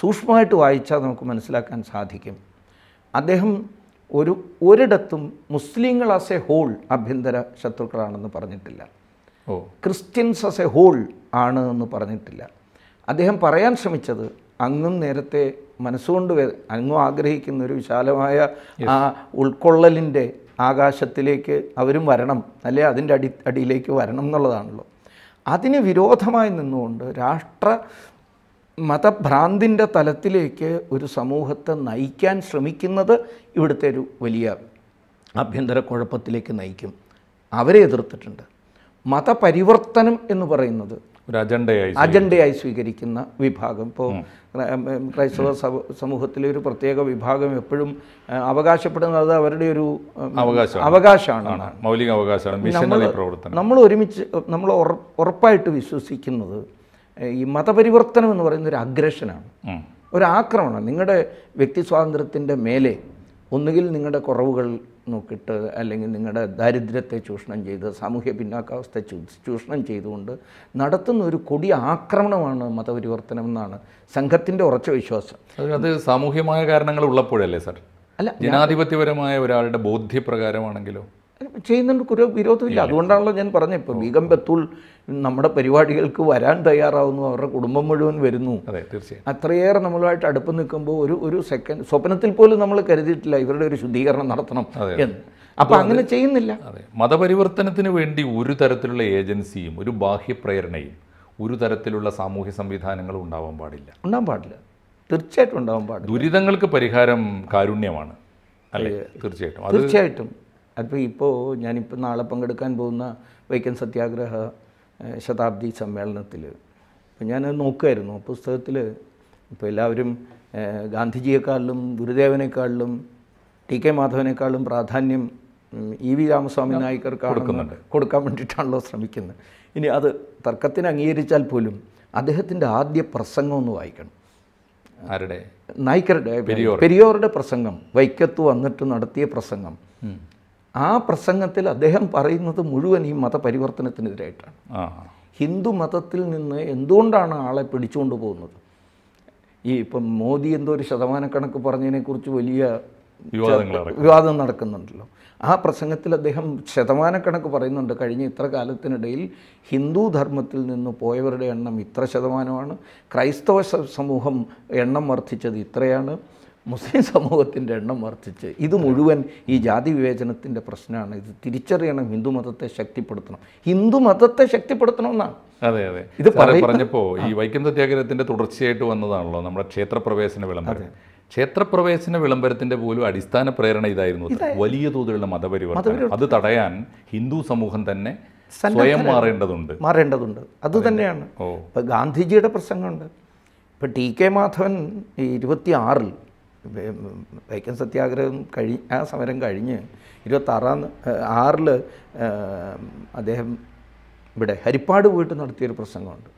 സൂക്ഷ്മമായിട്ട് വായിച്ചാൽ നമുക്ക് മനസ്സിലാക്കാൻ സാധിക്കും അദ്ദേഹം ഒരു ഒരിടത്തും മുസ്ലിങ്ങൾ ആസ് എ ഹോൾ ആഭ്യന്തര ശത്രുക്കളാണെന്ന് പറഞ്ഞിട്ടില്ല ഓ ക്രിസ്ത്യൻസ് ആസ് എ ഹോൾ ആണ് എന്ന് പറഞ്ഞിട്ടില്ല അദ്ദേഹം പറയാൻ ശ്രമിച്ചത് അങ്ങും നേരത്തെ മനസ്സുകൊണ്ട് അങ്ങും ആഗ്രഹിക്കുന്ന ഒരു വിശാലമായ ആ ഉൾക്കൊള്ളലിൻ്റെ ആകാശത്തിലേക്ക് അവരും വരണം അല്ലെ അതിൻ്റെ അടി അടിയിലേക്ക് വരണം എന്നുള്ളതാണല്ലോ അതിന് വിരോധമായി നിന്നുകൊണ്ട് രാഷ്ട്ര മതഭ്രാന്തിൻ്റെ തലത്തിലേക്ക് ഒരു സമൂഹത്തെ നയിക്കാൻ ശ്രമിക്കുന്നത് ഇവിടുത്തെ ഒരു വലിയ ആഭ്യന്തര കുഴപ്പത്തിലേക്ക് നയിക്കും അവരെ എതിർത്തിട്ടുണ്ട് മതപരിവർത്തനം എന്ന് പറയുന്നത് അജണ്ടയായി അജണ്ടയായി സ്വീകരിക്കുന്ന വിഭാഗം ഇപ്പോൾ ക്രൈസ്തവ സമൂഹത്തിലെ ഒരു പ്രത്യേക വിഭാഗം എപ്പോഴും അവകാശപ്പെടുന്നത് അവരുടെ ഒരു അവകാശമാണ് മൗലിക അവകാശമാണ് നമ്മൾ ഒരുമിച്ച് നമ്മൾ ഉറപ്പായിട്ട് വിശ്വസിക്കുന്നത് ഈ മതപരിവർത്തനം എന്ന് പറയുന്ന ഒരു അഗ്രഷനാണ് ഒരു ആക്രമണം നിങ്ങളുടെ വ്യക്തി സ്വാതന്ത്ര്യത്തിൻ്റെ മേലെ ഒന്നുകിൽ നിങ്ങളുടെ കുറവുകൾ നോക്കിയിട്ട് അല്ലെങ്കിൽ നിങ്ങളുടെ ദാരിദ്ര്യത്തെ ചൂഷണം ചെയ്ത് സാമൂഹ്യ പിന്നാക്കാവസ്ഥ ചൂഷണം ചെയ്തുകൊണ്ട് നടത്തുന്ന ഒരു കൊടിയ ആക്രമണമാണ് മതപരിവർത്തനം എന്നാണ് സംഘത്തിൻ്റെ ഉറച്ച വിശ്വാസം അത് സാമൂഹ്യമായ കാരണങ്ങൾ ഉള്ളപ്പോഴല്ലേ സാർ അല്ല ജനാധിപത്യപരമായ ഒരാളുടെ ബോധ്യപ്രകാരമാണെങ്കിലോ ചെയ്യുന്നുണ്ട് കുറേ വിരോധമില്ല അതുകൊണ്ടാണല്ലോ ഞാൻ പറഞ്ഞത് ഇപ്പോൾ ബീഗം ബത്തൂൾ നമ്മുടെ പരിപാടികൾക്ക് വരാൻ തയ്യാറാവുന്നു അവരുടെ കുടുംബം മുഴുവൻ വരുന്നു തീർച്ചയായും അത്രയേറെ നമ്മളുമായിട്ട് അടുപ്പ് നിൽക്കുമ്പോൾ ഒരു ഒരു സെക്കൻഡ് സ്വപ്നത്തിൽ പോലും നമ്മൾ കരുതിയിട്ടില്ല ഇവരുടെ ഒരു ശുദ്ധീകരണം നടത്തണം എന്ന് അപ്പം അങ്ങനെ ചെയ്യുന്നില്ല മതപരിവർത്തനത്തിന് വേണ്ടി ഒരു തരത്തിലുള്ള ഏജൻസിയും ഒരു ബാഹ്യ പ്രേരണയും ഒരു തരത്തിലുള്ള സാമൂഹ്യ സംവിധാനങ്ങളും ഉണ്ടാവാൻ പാടില്ല ഉണ്ടാവാൻ പാടില്ല തീർച്ചയായിട്ടും ഉണ്ടാവാൻ പാടില്ല ദുരിതങ്ങൾക്ക് പരിഹാരം കാരുണ്യമാണ് അല്ലേ തീർച്ചയായിട്ടും തീർച്ചയായിട്ടും അപ്പോൾ ഇപ്പോൾ ഞാനിപ്പോൾ നാളെ പങ്കെടുക്കാൻ പോകുന്ന വൈക്കം സത്യാഗ്രഹ ശതാബ്ദി സമ്മേളനത്തിൽ അപ്പോൾ ഞാനത് നോക്കുമായിരുന്നു പുസ്തകത്തിൽ ഇപ്പോൾ എല്ലാവരും ഗാന്ധിജിയെക്കാളിലും ഗുരുദേവനേക്കാളിലും ടി കെ മാധവനേക്കാളും പ്രാധാന്യം ഇ വി രാമസ്വാമി നായിക്കർക്കാണ് കൊടുക്കാൻ വേണ്ടിയിട്ടാണല്ലോ ശ്രമിക്കുന്നത് ഇനി അത് തർക്കത്തിന് അംഗീകരിച്ചാൽ പോലും അദ്ദേഹത്തിൻ്റെ ആദ്യ പ്രസംഗം ഒന്ന് വായിക്കണം ആരുടെ നായിക്കരുടെ പെരിയോറുടെ പ്രസംഗം വൈക്കത്ത് വന്നിട്ട് നടത്തിയ പ്രസംഗം ആ പ്രസംഗത്തിൽ അദ്ദേഹം പറയുന്നത് മുഴുവൻ ഈ മതപരിവർത്തനത്തിനെതിരായിട്ടാണ് ഹിന്ദു മതത്തിൽ നിന്ന് എന്തുകൊണ്ടാണ് ആളെ പിടിച്ചുകൊണ്ട് പോകുന്നത് ഈ ഇപ്പം മോദി എന്തോ ഒരു ശതമാനക്കണക്ക് പറഞ്ഞതിനെക്കുറിച്ച് വലിയ വിവാദം നടക്കുന്നുണ്ടല്ലോ ആ പ്രസംഗത്തിൽ അദ്ദേഹം ശതമാനക്കണക്ക് പറയുന്നുണ്ട് കഴിഞ്ഞ ഇത്ര കാലത്തിനിടയിൽ ഹിന്ദു ധർമ്മത്തിൽ നിന്ന് പോയവരുടെ എണ്ണം ഇത്ര ശതമാനമാണ് ക്രൈസ്തവ സമൂഹം എണ്ണം വർദ്ധിച്ചത് ഇത്രയാണ് മുസ്ലിം സമൂഹത്തിൻ്റെ എണ്ണം വർദ്ധിച്ച് ഇത് മുഴുവൻ ഈ ജാതി വിവേചനത്തിൻ്റെ പ്രശ്നമാണ് ഇത് തിരിച്ചറിയണം ഹിന്ദു മതത്തെ ശക്തിപ്പെടുത്തണം ഹിന്ദു മതത്തെ ശക്തിപ്പെടുത്തണമെന്നാണ് അതെ അതെ ഇത് പറഞ്ഞപ്പോൾ ഈ വൈക്കം സത്യാഗ്രഹത്തിൻ്റെ തുടർച്ചയായിട്ട് വന്നതാണല്ലോ നമ്മുടെ ക്ഷേത്രപ്രവേശന വിളംബരം ക്ഷേത്രപ്രവേശന വിളംബരത്തിന്റെ പോലും അടിസ്ഥാന പ്രേരണ ഇതായിരുന്നു വലിയ തോതിലുള്ള മതപരിവർത്തനം അത് തടയാൻ ഹിന്ദു സമൂഹം തന്നെ സ്വയം മാറേണ്ടതുണ്ട് മാറേണ്ടതുണ്ട് അത് തന്നെയാണ് ഇപ്പം ഗാന്ധിജിയുടെ പ്രസംഗമുണ്ട് ഇപ്പം ടി കെ മാധവൻ ഇരുപത്തി ആറിൽ വൈക്കം സത്യാഗ്രഹം കഴി ആ സമരം കഴിഞ്ഞ് ഇരുപത്താറാം ആറിൽ അദ്ദേഹം ഇവിടെ ഹരിപ്പാട് പോയിട്ട് നടത്തിയൊരു പ്രസംഗമുണ്ട്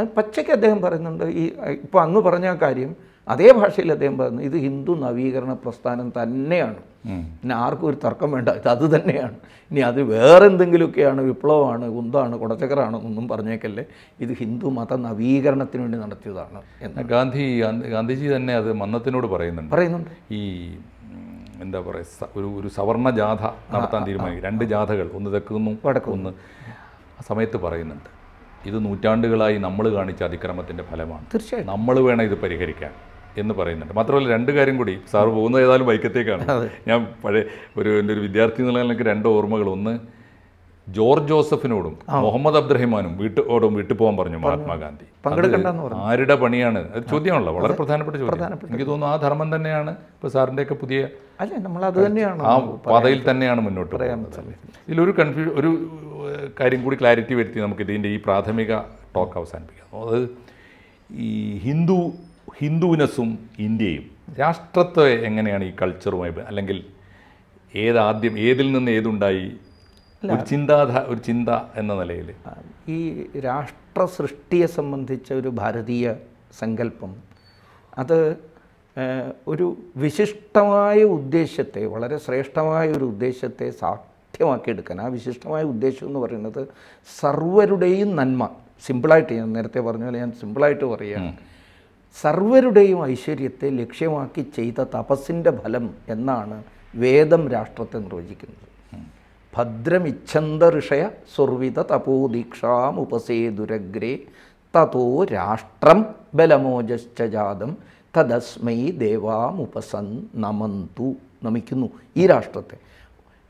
അത് പച്ചയ്ക്ക് അദ്ദേഹം പറയുന്നുണ്ട് ഈ ഇപ്പോൾ അങ്ങ് പറഞ്ഞ കാര്യം അതേ ഭാഷയിൽ അദ്ദേഹം പറഞ്ഞു ഇത് ഹിന്ദു നവീകരണ പ്രസ്ഥാനം തന്നെയാണ് ഇനി ആർക്കും ഒരു തർക്കം വേണ്ട ഇത് അത് തന്നെയാണ് ഇനി അത് വേറെ എന്തെങ്കിലുമൊക്കെയാണ് വിപ്ലവമാണ് കുന്താണ് എന്നൊന്നും പറഞ്ഞേക്കല്ലേ ഇത് ഹിന്ദു മത നവീകരണത്തിന് വേണ്ടി നടത്തിയതാണ് എന്ന് ഗാന്ധി ഗാന്ധിജി തന്നെ അത് മന്നത്തിനോട് പറയുന്നുണ്ട് പറയുന്നുണ്ട് ഈ എന്താ പറയുക ഒരു ഒരു സവർണ ജാഥ നടത്താൻ തീരുമാനിക്കും രണ്ട് ജാഥകൾ ഒന്ന് തെക്കുന്നു വടക്കുന്നു ആ സമയത്ത് പറയുന്നുണ്ട് ഇത് നൂറ്റാണ്ടുകളായി നമ്മൾ കാണിച്ച അതിക്രമത്തിൻ്റെ ഫലമാണ് തീർച്ചയായും നമ്മൾ വേണം ഇത് പരിഹരിക്കാൻ എന്ന് പറയുന്നുണ്ട് മാത്രമല്ല രണ്ട് കാര്യം കൂടി സാറ് പോകുന്നത് ഏതായാലും വൈക്കത്തേക്കാണ് ഞാൻ പഴയ ഒരു എൻ്റെ ഒരു വിദ്യാർത്ഥി എന്നുള്ള എനിക്ക് രണ്ട് ഓർമ്മകൾ ഒന്ന് ജോർജ് ജോസഫിനോടും മുഹമ്മദ് അബ്ദുറഹിമാനും വീട്ടോടും വീട്ടിൽ പോകാൻ പറഞ്ഞു മഹാത്മാഗാന്ധി ആരുടെ പണിയാണ് അത് ചോദ്യമാണല്ലോ വളരെ പ്രധാനപ്പെട്ട ചോദ്യം എനിക്ക് തോന്നുന്നു ആ ധർമ്മം തന്നെയാണ് ഇപ്പോൾ സാറിൻ്റെയൊക്കെ പുതിയ ആ പാതയിൽ തന്നെയാണ് മുന്നോട്ട് പോകുന്നത് ഇതിലൊരു കൺഫ്യൂ ഒരു കാര്യം കൂടി ക്ലാരിറ്റി വരുത്തി നമുക്ക് ഇതിൻ്റെ ഈ പ്രാഥമിക ടോക്ക് അവസാനിപ്പിക്കാം അത് ഈ ഹിന്ദു ഹിന്ദുവിനസും ഇന്ത്യയും രാഷ്ട്രത്തെ എങ്ങനെയാണ് ഈ കൾച്ചറുമായി അല്ലെങ്കിൽ ഏതാദ്യം ഏതിൽ നിന്ന് ഏതുണ്ടായി ഒരു ചിന്താധാ ഒരു ചിന്ത എന്ന നിലയിൽ ഈ രാഷ്ട്ര സൃഷ്ടിയെ സംബന്ധിച്ച ഒരു ഭാരതീയ സങ്കല്പം അത് ഒരു വിശിഷ്ടമായ ഉദ്ദേശത്തെ വളരെ ശ്രേഷ്ഠമായ ഒരു ഉദ്ദേശത്തെ സാധ്യമാക്കിയെടുക്കാൻ ആ വിശിഷ്ടമായ ഉദ്ദേശം എന്ന് പറയുന്നത് സർവരുടെയും നന്മ സിമ്പിളായിട്ട് ഞാൻ നേരത്തെ പറഞ്ഞ പോലെ ഞാൻ സിമ്പിളായിട്ട് പറയുക സർവരുടെയും ഐശ്വര്യത്തെ ലക്ഷ്യമാക്കി ചെയ്ത തപസ്സിൻ്റെ ഫലം എന്നാണ് വേദം രാഷ്ട്രത്തെ നിർവചിക്കുന്നത് ഭദ്രമിച്ഛന്ത ഋഷയ സുർവിത തപോദീക്ഷാം ഉപസേതുരഗ്രേ തതോ രാഷ്ട്രം ബലമോജാതം തദസ്മൈ ദേവാമുപസൻ നമന്തു നമിക്കുന്നു ഈ രാഷ്ട്രത്തെ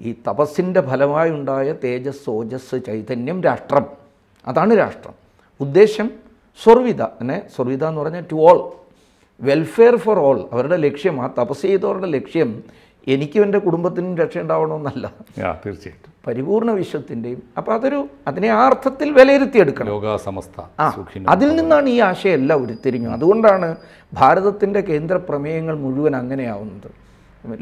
ഈ തപസ്സിൻ്റെ ഫലമായുണ്ടായ തേജസ് ഓജസ് ചൈതന്യം രാഷ്ട്രം അതാണ് രാഷ്ട്രം ഉദ്ദേശം സ്വർവിത എന്നെ സ്വർവിത എന്ന് പറഞ്ഞാൽ to all welfare for all അവരുടെ ലക്ഷ്യം ആ തപസ് ചെയ്തവരുടെ ലക്ഷ്യം എനിക്കും എൻ്റെ കുടുംബത്തിനും രക്ഷ ഉണ്ടാവണമെന്നല്ല തീർച്ചയായിട്ടും പരിപൂർണ വിശ്വത്തിൻ്റെയും അപ്പോൾ അതൊരു അതിനെ ആ അർത്ഥത്തിൽ വിലയിരുത്തിയെടുക്കണം ലോകാസമസ്ത ആ അതിൽ നിന്നാണ് ഈ എല്ലാം ഉരുത്തിരിഞ്ഞു അതുകൊണ്ടാണ് ഭാരതത്തിൻ്റെ കേന്ദ്ര പ്രമേയങ്ങൾ മുഴുവൻ അങ്ങനെയാവുന്നത്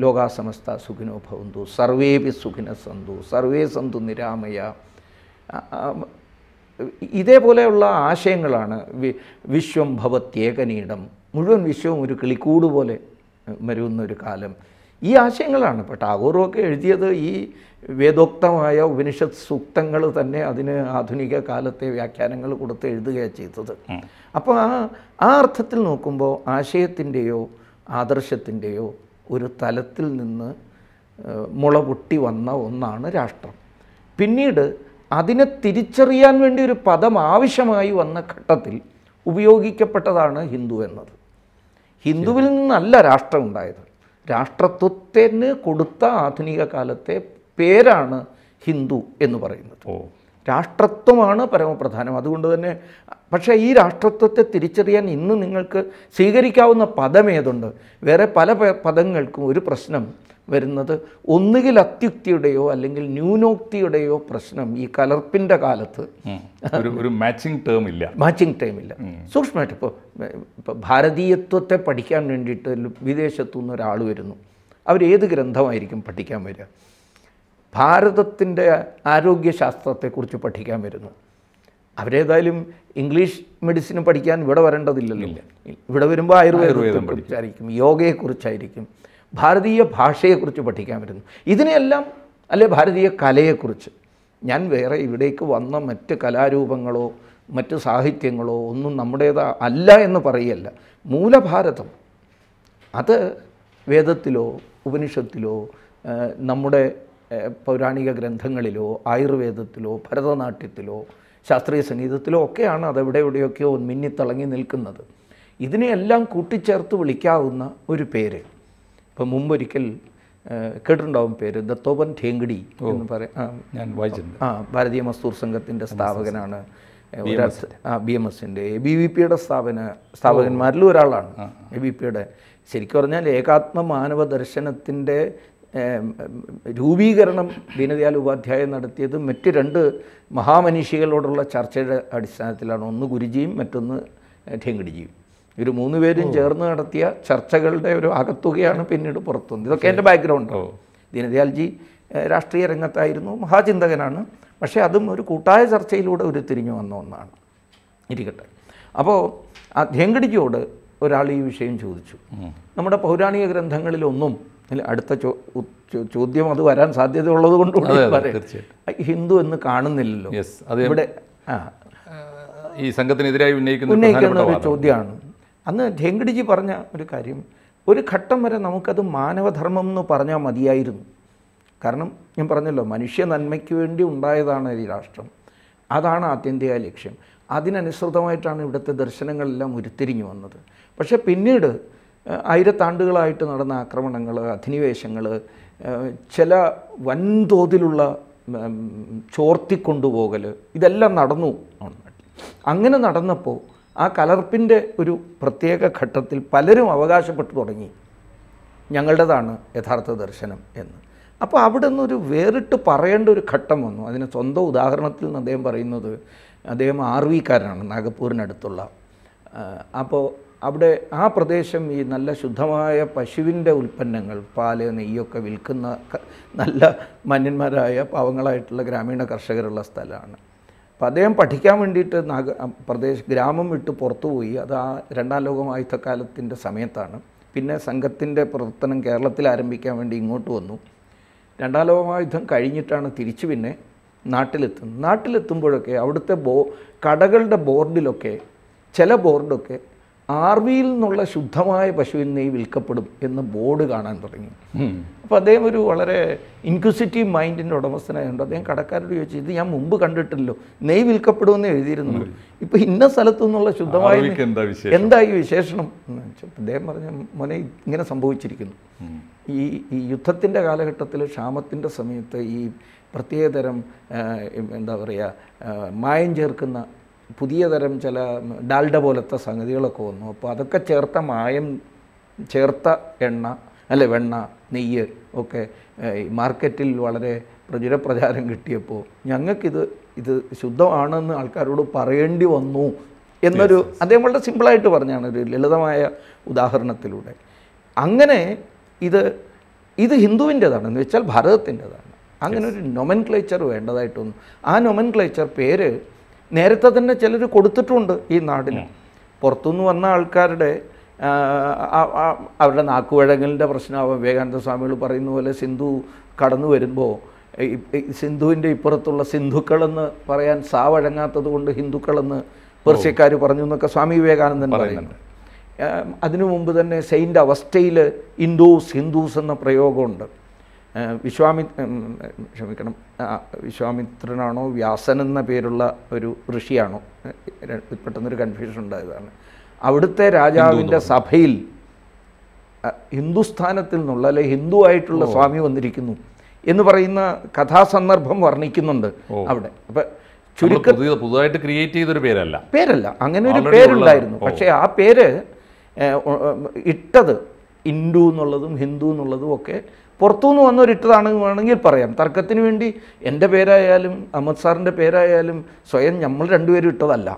ലോകാസമസ്ത സുഖിനോ ഭവന്തു സർവേപി സുഖിന സന്തു സർവേ സന്തു നിരാമയ ഇതേപോലെയുള്ള ആശയങ്ങളാണ് വിശ്വം ഭവത്യേകനീടം മുഴുവൻ വിശ്വവും ഒരു കിളിക്കൂട് പോലെ വരുന്നൊരു കാലം ഈ ആശയങ്ങളാണ് ഇപ്പോൾ ടാഗോറൊക്കെ എഴുതിയത് ഈ വേദോക്തമായ ഉപനിഷത്ത് സൂക്തങ്ങൾ തന്നെ അതിന് ആധുനിക കാലത്തെ വ്യാഖ്യാനങ്ങൾ കൊടുത്ത് എഴുതുകയാണ് ചെയ്തത് അപ്പോൾ ആ ആ അർത്ഥത്തിൽ നോക്കുമ്പോൾ ആശയത്തിൻ്റെയോ ആദർശത്തിൻ്റെയോ ഒരു തലത്തിൽ നിന്ന് മുള പൊട്ടി വന്ന ഒന്നാണ് രാഷ്ട്രം പിന്നീട് അതിനെ തിരിച്ചറിയാൻ വേണ്ടി ഒരു പദം ആവശ്യമായി വന്ന ഘട്ടത്തിൽ ഉപയോഗിക്കപ്പെട്ടതാണ് ഹിന്ദു എന്നത് ഹിന്ദുവിൽ നിന്നല്ല രാഷ്ട്രം ഉണ്ടായത് രാഷ്ട്രത്വത്തിന് കൊടുത്ത ആധുനിക കാലത്തെ പേരാണ് ഹിന്ദു എന്ന് പറയുന്നത് രാഷ്ട്രത്വമാണ് പരമപ്രധാനം അതുകൊണ്ട് തന്നെ പക്ഷേ ഈ രാഷ്ട്രത്വത്തെ തിരിച്ചറിയാൻ ഇന്ന് നിങ്ങൾക്ക് സ്വീകരിക്കാവുന്ന പദം ഏതുണ്ട് വേറെ പല പദങ്ങൾക്കും ഒരു പ്രശ്നം വരുന്നത് ഒന്നുകിൽ അത്യുക്തിയുടെയോ അല്ലെങ്കിൽ ന്യൂനോക്തിയുടെയോ പ്രശ്നം ഈ കലർപ്പിൻ്റെ കാലത്ത് ഒരു മാച്ചിങ് ടേം ഇല്ല മാച്ചിങ് ടേം ഇല്ല സൂക്ഷ്മമായിട്ട് ഇപ്പോൾ ഇപ്പോൾ ഭാരതീയത്വത്തെ പഠിക്കാൻ വേണ്ടിയിട്ട് വിദേശത്തു നിന്ന് ഒരാൾ വരുന്നു അവരേത് ഏത് ഗ്രന്ഥമായിരിക്കും പഠിക്കാൻ വരിക ഭാരതത്തിൻ്റെ ആരോഗ്യശാസ്ത്രത്തെക്കുറിച്ച് പഠിക്കാൻ വരുന്നു അവരേതായാലും ഇംഗ്ലീഷ് മെഡിസിൻ പഠിക്കാൻ ഇവിടെ വരേണ്ടതില്ലല്ലോ ഇവിടെ വരുമ്പോൾ ആയുർവേദം കുറിച്ചായിരിക്കും യോഗയെക്കുറിച്ചായിരിക്കും ഭാരതീയ ഭാഷയെക്കുറിച്ച് പഠിക്കാൻ വരുന്നു ഇതിനെയെല്ലാം അല്ലെ ഭാരതീയ കലയെക്കുറിച്ച് ഞാൻ വേറെ ഇവിടേക്ക് വന്ന മറ്റ് കലാരൂപങ്ങളോ മറ്റ് സാഹിത്യങ്ങളോ ഒന്നും നമ്മുടേതാ അല്ല എന്ന് പറയല്ല മൂലഭാരതം അത് വേദത്തിലോ ഉപനിഷത്തിലോ നമ്മുടെ പൗരാണിക ഗ്രന്ഥങ്ങളിലോ ആയുർവേദത്തിലോ ഭരതനാട്യത്തിലോ ശാസ്ത്രീയ സംഗീതത്തിലോ ഒക്കെയാണ് അതെവിടെ എവിടെയൊക്കെയോ മിന്നിത്തിളങ്ങി നിൽക്കുന്നത് ഇതിനെയെല്ലാം കൂട്ടിച്ചേർത്ത് വിളിക്കാവുന്ന ഒരു പേര് ഇപ്പം മുമ്പൊരിക്കൽ കേട്ടിട്ടുണ്ടാവും പേര് ദത്തോപൻ ഠേങ്കടി എന്ന് പറയാം ആ ഭാരതീയ മസ്തൂർ സംഘത്തിൻ്റെ സ്ഥാപകനാണ് ബി എം എസിൻ്റെ എ ബി വി പിയുടെ സ്ഥാപന സ്ഥാപകന്മാരിൽ ഒരാളാണ് എ ബി പിയുടെ ശരിക്കും പറഞ്ഞാൽ ഏകാത്മ മാനവ ദർശനത്തിൻ്റെ രൂപീകരണം ദീനദയാൽ ഉപാധ്യായം നടത്തിയത് മറ്റ് രണ്ട് മഹാമനീഷികളോടുള്ള ചർച്ചയുടെ അടിസ്ഥാനത്തിലാണ് ഒന്ന് ഗുരുജിയും മറ്റൊന്ന് ഠേങ്കിടിജിയും ഇവർ മൂന്ന് പേരും ചേർന്ന് നടത്തിയ ചർച്ചകളുടെ ഒരു അകത്തുകയാണ് പിന്നീട് പുറത്തുവന്നത് ഇതൊക്കെ എൻ്റെ ബാക്ക്ഗ്രൗണ്ട് ദീനദയാൽജി രാഷ്ട്രീയ രംഗത്തായിരുന്നു മഹാചിന്തകനാണ് പക്ഷേ അതും ഒരു കൂട്ടായ ചർച്ചയിലൂടെ ഉരുത്തിരിഞ്ഞു വന്ന ഒന്നാണ് ഇരിക്കട്ടെ അപ്പോൾ ധേങ്കടിജിയോട് ഒരാൾ ഈ വിഷയം ചോദിച്ചു നമ്മുടെ പൗരാണിക ഗ്രന്ഥങ്ങളിലൊന്നും അല്ല അടുത്ത ചോദ്യം അത് വരാൻ സാധ്യതയുള്ളത് കൊണ്ട് ഹിന്ദു എന്ന് കാണുന്നില്ലല്ലോ ഇവിടെ ഈ സംഘത്തിനെതിരായി ഉന്നയിക്കുന്ന ഉന്നയിക്കുന്ന ഒരു ചോദ്യമാണ് അന്ന് ധേങ്കടിജി പറഞ്ഞ ഒരു കാര്യം ഒരു ഘട്ടം വരെ നമുക്കത് മാനവധർമ്മം എന്ന് പറഞ്ഞാൽ മതിയായിരുന്നു കാരണം ഞാൻ പറഞ്ഞല്ലോ മനുഷ്യ നന്മയ്ക്ക് വേണ്ടി ഉണ്ടായതാണ് ഈ രാഷ്ട്രം അതാണ് ആത്യന്തിക ലക്ഷ്യം അതിനനുസൃതമായിട്ടാണ് ഇവിടുത്തെ ദർശനങ്ങളെല്ലാം ഉരുത്തിരിഞ്ഞു വന്നത് പക്ഷേ പിന്നീട് ആയിരത്താണ്ടുകളായിട്ട് നടന്ന ആക്രമണങ്ങൾ അധിനിവേശങ്ങൾ ചില വൻതോതിലുള്ള ചോർത്തിക്കൊണ്ടുപോകൽ ഇതെല്ലാം നടന്നു അങ്ങനെ നടന്നപ്പോൾ ആ കലർപ്പിൻ്റെ ഒരു പ്രത്യേക ഘട്ടത്തിൽ പലരും അവകാശപ്പെട്ടു തുടങ്ങി ഞങ്ങളുടേതാണ് യഥാർത്ഥ ദർശനം എന്ന് അപ്പോൾ അവിടെ നിന്നൊരു വേറിട്ട് പറയേണ്ട ഒരു ഘട്ടം വന്നു അതിന് സ്വന്തം ഉദാഹരണത്തിൽ നിന്ന് അദ്ദേഹം പറയുന്നത് അദ്ദേഹം ആർ വിക്കാരനാണ് നാഗപ്പൂരിനടുത്തുള്ള അപ്പോൾ അവിടെ ആ പ്രദേശം ഈ നല്ല ശുദ്ധമായ പശുവിൻ്റെ ഉൽപ്പന്നങ്ങൾ പാല് നെയ്യൊക്കെ വിൽക്കുന്ന നല്ല മന്യന്മാരായ പാവങ്ങളായിട്ടുള്ള ഗ്രാമീണ കർഷകരുള്ള സ്ഥലമാണ് അപ്പോൾ അദ്ദേഹം പഠിക്കാൻ വേണ്ടിയിട്ട് നഗ പ്രദേശ ഗ്രാമം വിട്ട് പുറത്തുപോയി പോയി അത് ആ രണ്ടാം ലോകമായുദ്ധക്കാലത്തിൻ്റെ സമയത്താണ് പിന്നെ സംഘത്തിൻ്റെ പ്രവർത്തനം കേരളത്തിൽ ആരംഭിക്കാൻ വേണ്ടി ഇങ്ങോട്ട് വന്നു രണ്ടാം ലോകമായുദ്ധം കഴിഞ്ഞിട്ടാണ് തിരിച്ചു പിന്നെ നാട്ടിലെത്തുന്നത് നാട്ടിലെത്തുമ്പോഴൊക്കെ അവിടുത്തെ ബോ കടകളുടെ ബോർഡിലൊക്കെ ചില ബോർഡൊക്കെ വിയിൽ നിന്നുള്ള ശുദ്ധമായ പശുവിൻ നെയ് വിൽക്കപ്പെടും എന്ന് ബോർഡ് കാണാൻ തുടങ്ങി അപ്പോൾ അദ്ദേഹം ഒരു വളരെ ഇൻക്വിസിറ്റീവ് മൈൻഡിൻ്റെ ഉടമസ്ഥനായതുകൊണ്ട് അദ്ദേഹം കടക്കാരോട് ചോദിച്ചു ഇത് ഞാൻ മുമ്പ് കണ്ടിട്ടില്ലല്ലോ നെയ് വിൽക്കപ്പെടുമെന്ന് എഴുതിയിരുന്നു ഇപ്പോൾ ഇന്ന സ്ഥലത്തു നിന്നുള്ള ശുദ്ധമായ എന്താ വിശേഷണം എന്ന് വെച്ചാൽ അദ്ദേഹം പറഞ്ഞ മോനെ ഇങ്ങനെ സംഭവിച്ചിരിക്കുന്നു ഈ ഈ യുദ്ധത്തിൻ്റെ കാലഘട്ടത്തിൽ ക്ഷാമത്തിൻ്റെ സമയത്ത് ഈ പ്രത്യേകതരം എന്താ പറയുക മായം ചേർക്കുന്ന പുതിയ തരം ചില ഡാൽഡ പോലത്തെ സംഗതികളൊക്കെ വന്നു അപ്പോൾ അതൊക്കെ ചേർത്ത മായം ചേർത്ത എണ്ണ അല്ലെ വെണ്ണ നെയ്യ് ഒക്കെ മാർക്കറ്റിൽ വളരെ പ്രചുര പ്രചാരം കിട്ടിയപ്പോൾ ഞങ്ങൾക്കിത് ഇത് ശുദ്ധമാണെന്ന് ആൾക്കാരോട് പറയേണ്ടി വന്നു എന്നൊരു അദ്ദേഹം വളരെ സിമ്പിളായിട്ട് പറഞ്ഞാണ് ഒരു ലളിതമായ ഉദാഹരണത്തിലൂടെ അങ്ങനെ ഇത് ഇത് ഹിന്ദുവിൻ്റെതാണ് എന്ന് വെച്ചാൽ ഭാരതത്തിൻ്റെതാണ് അങ്ങനെ ഒരു ക്ലേച്ചർ വേണ്ടതായിട്ടൊന്നും ആ ക്ലേച്ചർ പേര് നേരത്തെ തന്നെ ചിലർ കൊടുത്തിട്ടുണ്ട് ഈ നാടിന് പുറത്തുനിന്ന് വന്ന ആൾക്കാരുടെ അവരുടെ നാക്കുവഴങ്ങലിൻ്റെ പ്രശ്നമാവാം വിവേകാനന്ദ സ്വാമികൾ പറയുന്ന പോലെ സിന്ധു കടന്നു വരുമ്പോൾ സിന്ധുവിൻ്റെ ഇപ്പുറത്തുള്ള സിന്ധുക്കളെന്ന് പറയാൻ സാവഴങ്ങാത്തത് കൊണ്ട് ഹിന്ദുക്കളെന്ന് പേർഷ്യക്കാർ പറഞ്ഞു എന്നൊക്കെ സ്വാമി വിവേകാനന്ദൻ പറയുന്നുണ്ട് അതിനു മുമ്പ് തന്നെ സെയിൻ്റ് അവസ്ഥയിൽ ഇൻഡോസ് ഹിന്ദൂസ് എന്ന പ്രയോഗമുണ്ട് വിശ്വാമി ക്ഷമിക്കണം വിശ്വാമിത്രനാണോ വ്യാസൻ എന്ന പേരുള്ള ഒരു ഋഷിയാണോ പെട്ടെന്നൊരു കൺഫ്യൂഷൻ ഉണ്ടായതാണ് അവിടുത്തെ രാജാവിൻ്റെ സഭയിൽ ഹിന്ദുസ്ഥാനത്തിൽ നിന്നുള്ള അല്ലെ ഹിന്ദു ആയിട്ടുള്ള സ്വാമി വന്നിരിക്കുന്നു എന്ന് പറയുന്ന കഥാസന്ദർഭം വർണ്ണിക്കുന്നുണ്ട് അവിടെ അപ്പം ചുരുക്കം പുതുതായിട്ട് ക്രിയേറ്റ് ചെയ്തൊരു പേരല്ല പേരല്ല അങ്ങനെ ഒരു പേരുണ്ടായിരുന്നു പക്ഷേ ആ പേര് ഇട്ടത് ഇൻഡു എന്നുള്ളതും ഹിന്ദു എന്നുള്ളതും ഒക്കെ പുറത്തുനിന്ന് വന്നൊരിട്ടതാണ് വേണമെങ്കിൽ പറയാം തർക്കത്തിന് വേണ്ടി എൻ്റെ പേരായാലും അഹമ്മദ് സാറിൻ്റെ പേരായാലും സ്വയം നമ്മൾ രണ്ടുപേരും ഇട്ടതല്ല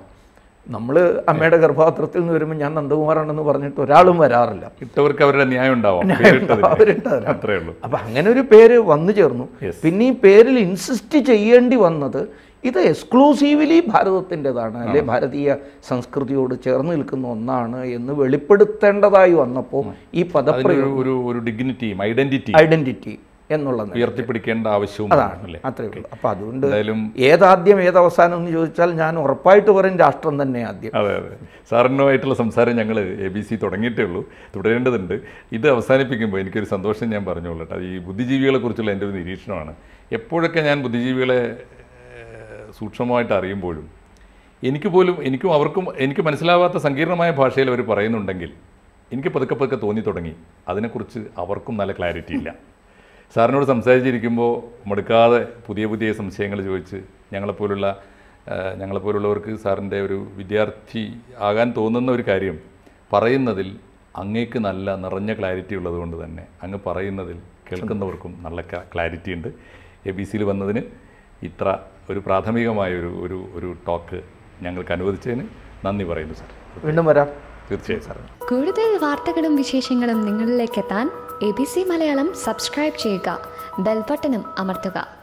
നമ്മൾ അമ്മയുടെ ഗർഭപാത്രത്തിൽ നിന്ന് വരുമ്പോൾ ഞാൻ നന്ദകുമാറാണെന്ന് പറഞ്ഞിട്ട് ഒരാളും വരാറില്ല ഇട്ടവർക്ക് അവരുടെ ന്യായം ഉണ്ടാവും അത്രേ ഉള്ളൂ അപ്പം അങ്ങനെ ഒരു പേര് വന്നു ചേർന്നു പിന്നെ ഈ പേരിൽ ഇൻസിസ്റ്റ് ചെയ്യേണ്ടി വന്നത് ഇത് എക്സ്ക്ലൂസീവ്ലി ഭാരതത്തിൻ്റെതാണ് അല്ലെ ഭാരതീയ സംസ്കൃതിയോട് ചേർന്ന് നിൽക്കുന്ന ഒന്നാണ് എന്ന് വെളിപ്പെടുത്തേണ്ടതായി വന്നപ്പോൾ ഈ പദപ്രയോഗം ഒരു ഒരു ഡിഗ്നിറ്റിയും ഐഡന്റിറ്റി ഐഡന്റിറ്റി എന്നുള്ളത് ഉയർത്തിപ്പിടിക്കേണ്ട ആവശ്യവും അതാണ് അത്രേ ഉള്ളൂ അപ്പോൾ അതുകൊണ്ട് ഏതാദ്യം ഏതവസാനം എന്ന് ചോദിച്ചാൽ ഞാൻ ഉറപ്പായിട്ട് പറയും രാഷ്ട്രം തന്നെ ആദ്യം അതെ അതെ സാറിനുമായിട്ടുള്ള സംസാരം ഞങ്ങൾ എ ബി സി തുടങ്ങിയിട്ടേ ഉള്ളൂ തുടരേണ്ടതുണ്ട് ഇത് അവസാനിപ്പിക്കുമ്പോൾ എനിക്കൊരു സന്തോഷം ഞാൻ പറഞ്ഞോളട്ടെ ഈ ബുദ്ധിജീവികളെ കുറിച്ചുള്ള എൻ്റെ ഒരു നിരീക്ഷണമാണ് എപ്പോഴൊക്കെ ഞാൻ ബുദ്ധിജീവികളെ സൂക്ഷ്മമായിട്ട് അറിയുമ്പോഴും എനിക്ക് പോലും എനിക്കും അവർക്കും എനിക്ക് മനസ്സിലാവാത്ത സങ്കീർണമായ ഭാഷയിൽ അവർ പറയുന്നുണ്ടെങ്കിൽ എനിക്ക് പതുക്കെ പതുക്കെ തോന്നി തുടങ്ങി അതിനെക്കുറിച്ച് അവർക്കും നല്ല ക്ലാരിറ്റി ഇല്ല സാറിനോട് സംസാരിച്ചിരിക്കുമ്പോൾ മടുക്കാതെ പുതിയ പുതിയ സംശയങ്ങൾ ചോദിച്ച് ഞങ്ങളെപ്പോലുള്ള ഞങ്ങളെപ്പോലുള്ളവർക്ക് സാറിൻ്റെ ഒരു വിദ്യാർത്ഥി ആകാൻ തോന്നുന്ന ഒരു കാര്യം പറയുന്നതിൽ അങ്ങേക്ക് നല്ല നിറഞ്ഞ ക്ലാരിറ്റി ഉള്ളതുകൊണ്ട് തന്നെ അങ്ങ് പറയുന്നതിൽ കേൾക്കുന്നവർക്കും നല്ല ക്ലാരിറ്റി ഉണ്ട് എ ബി സിയിൽ വന്നതിന് ഇത്ര ഒരു പ്രാഥമികമായ ഒരു ഒരു ഒരു ടോക്ക് ഞങ്ങൾക്ക് അനുവദിച്ചതിന് നന്ദി പറയുന്നു സാർ വീണ്ടും വരാം തീർച്ചയായും സാർ കൂടുതൽ വാർത്തകളും വിശേഷങ്ങളും നിങ്ങളിലേക്ക് എത്താൻ A B C Malayalam subscribe ചെയ്യുക ബെൽബട്ടനും അമർത്തുക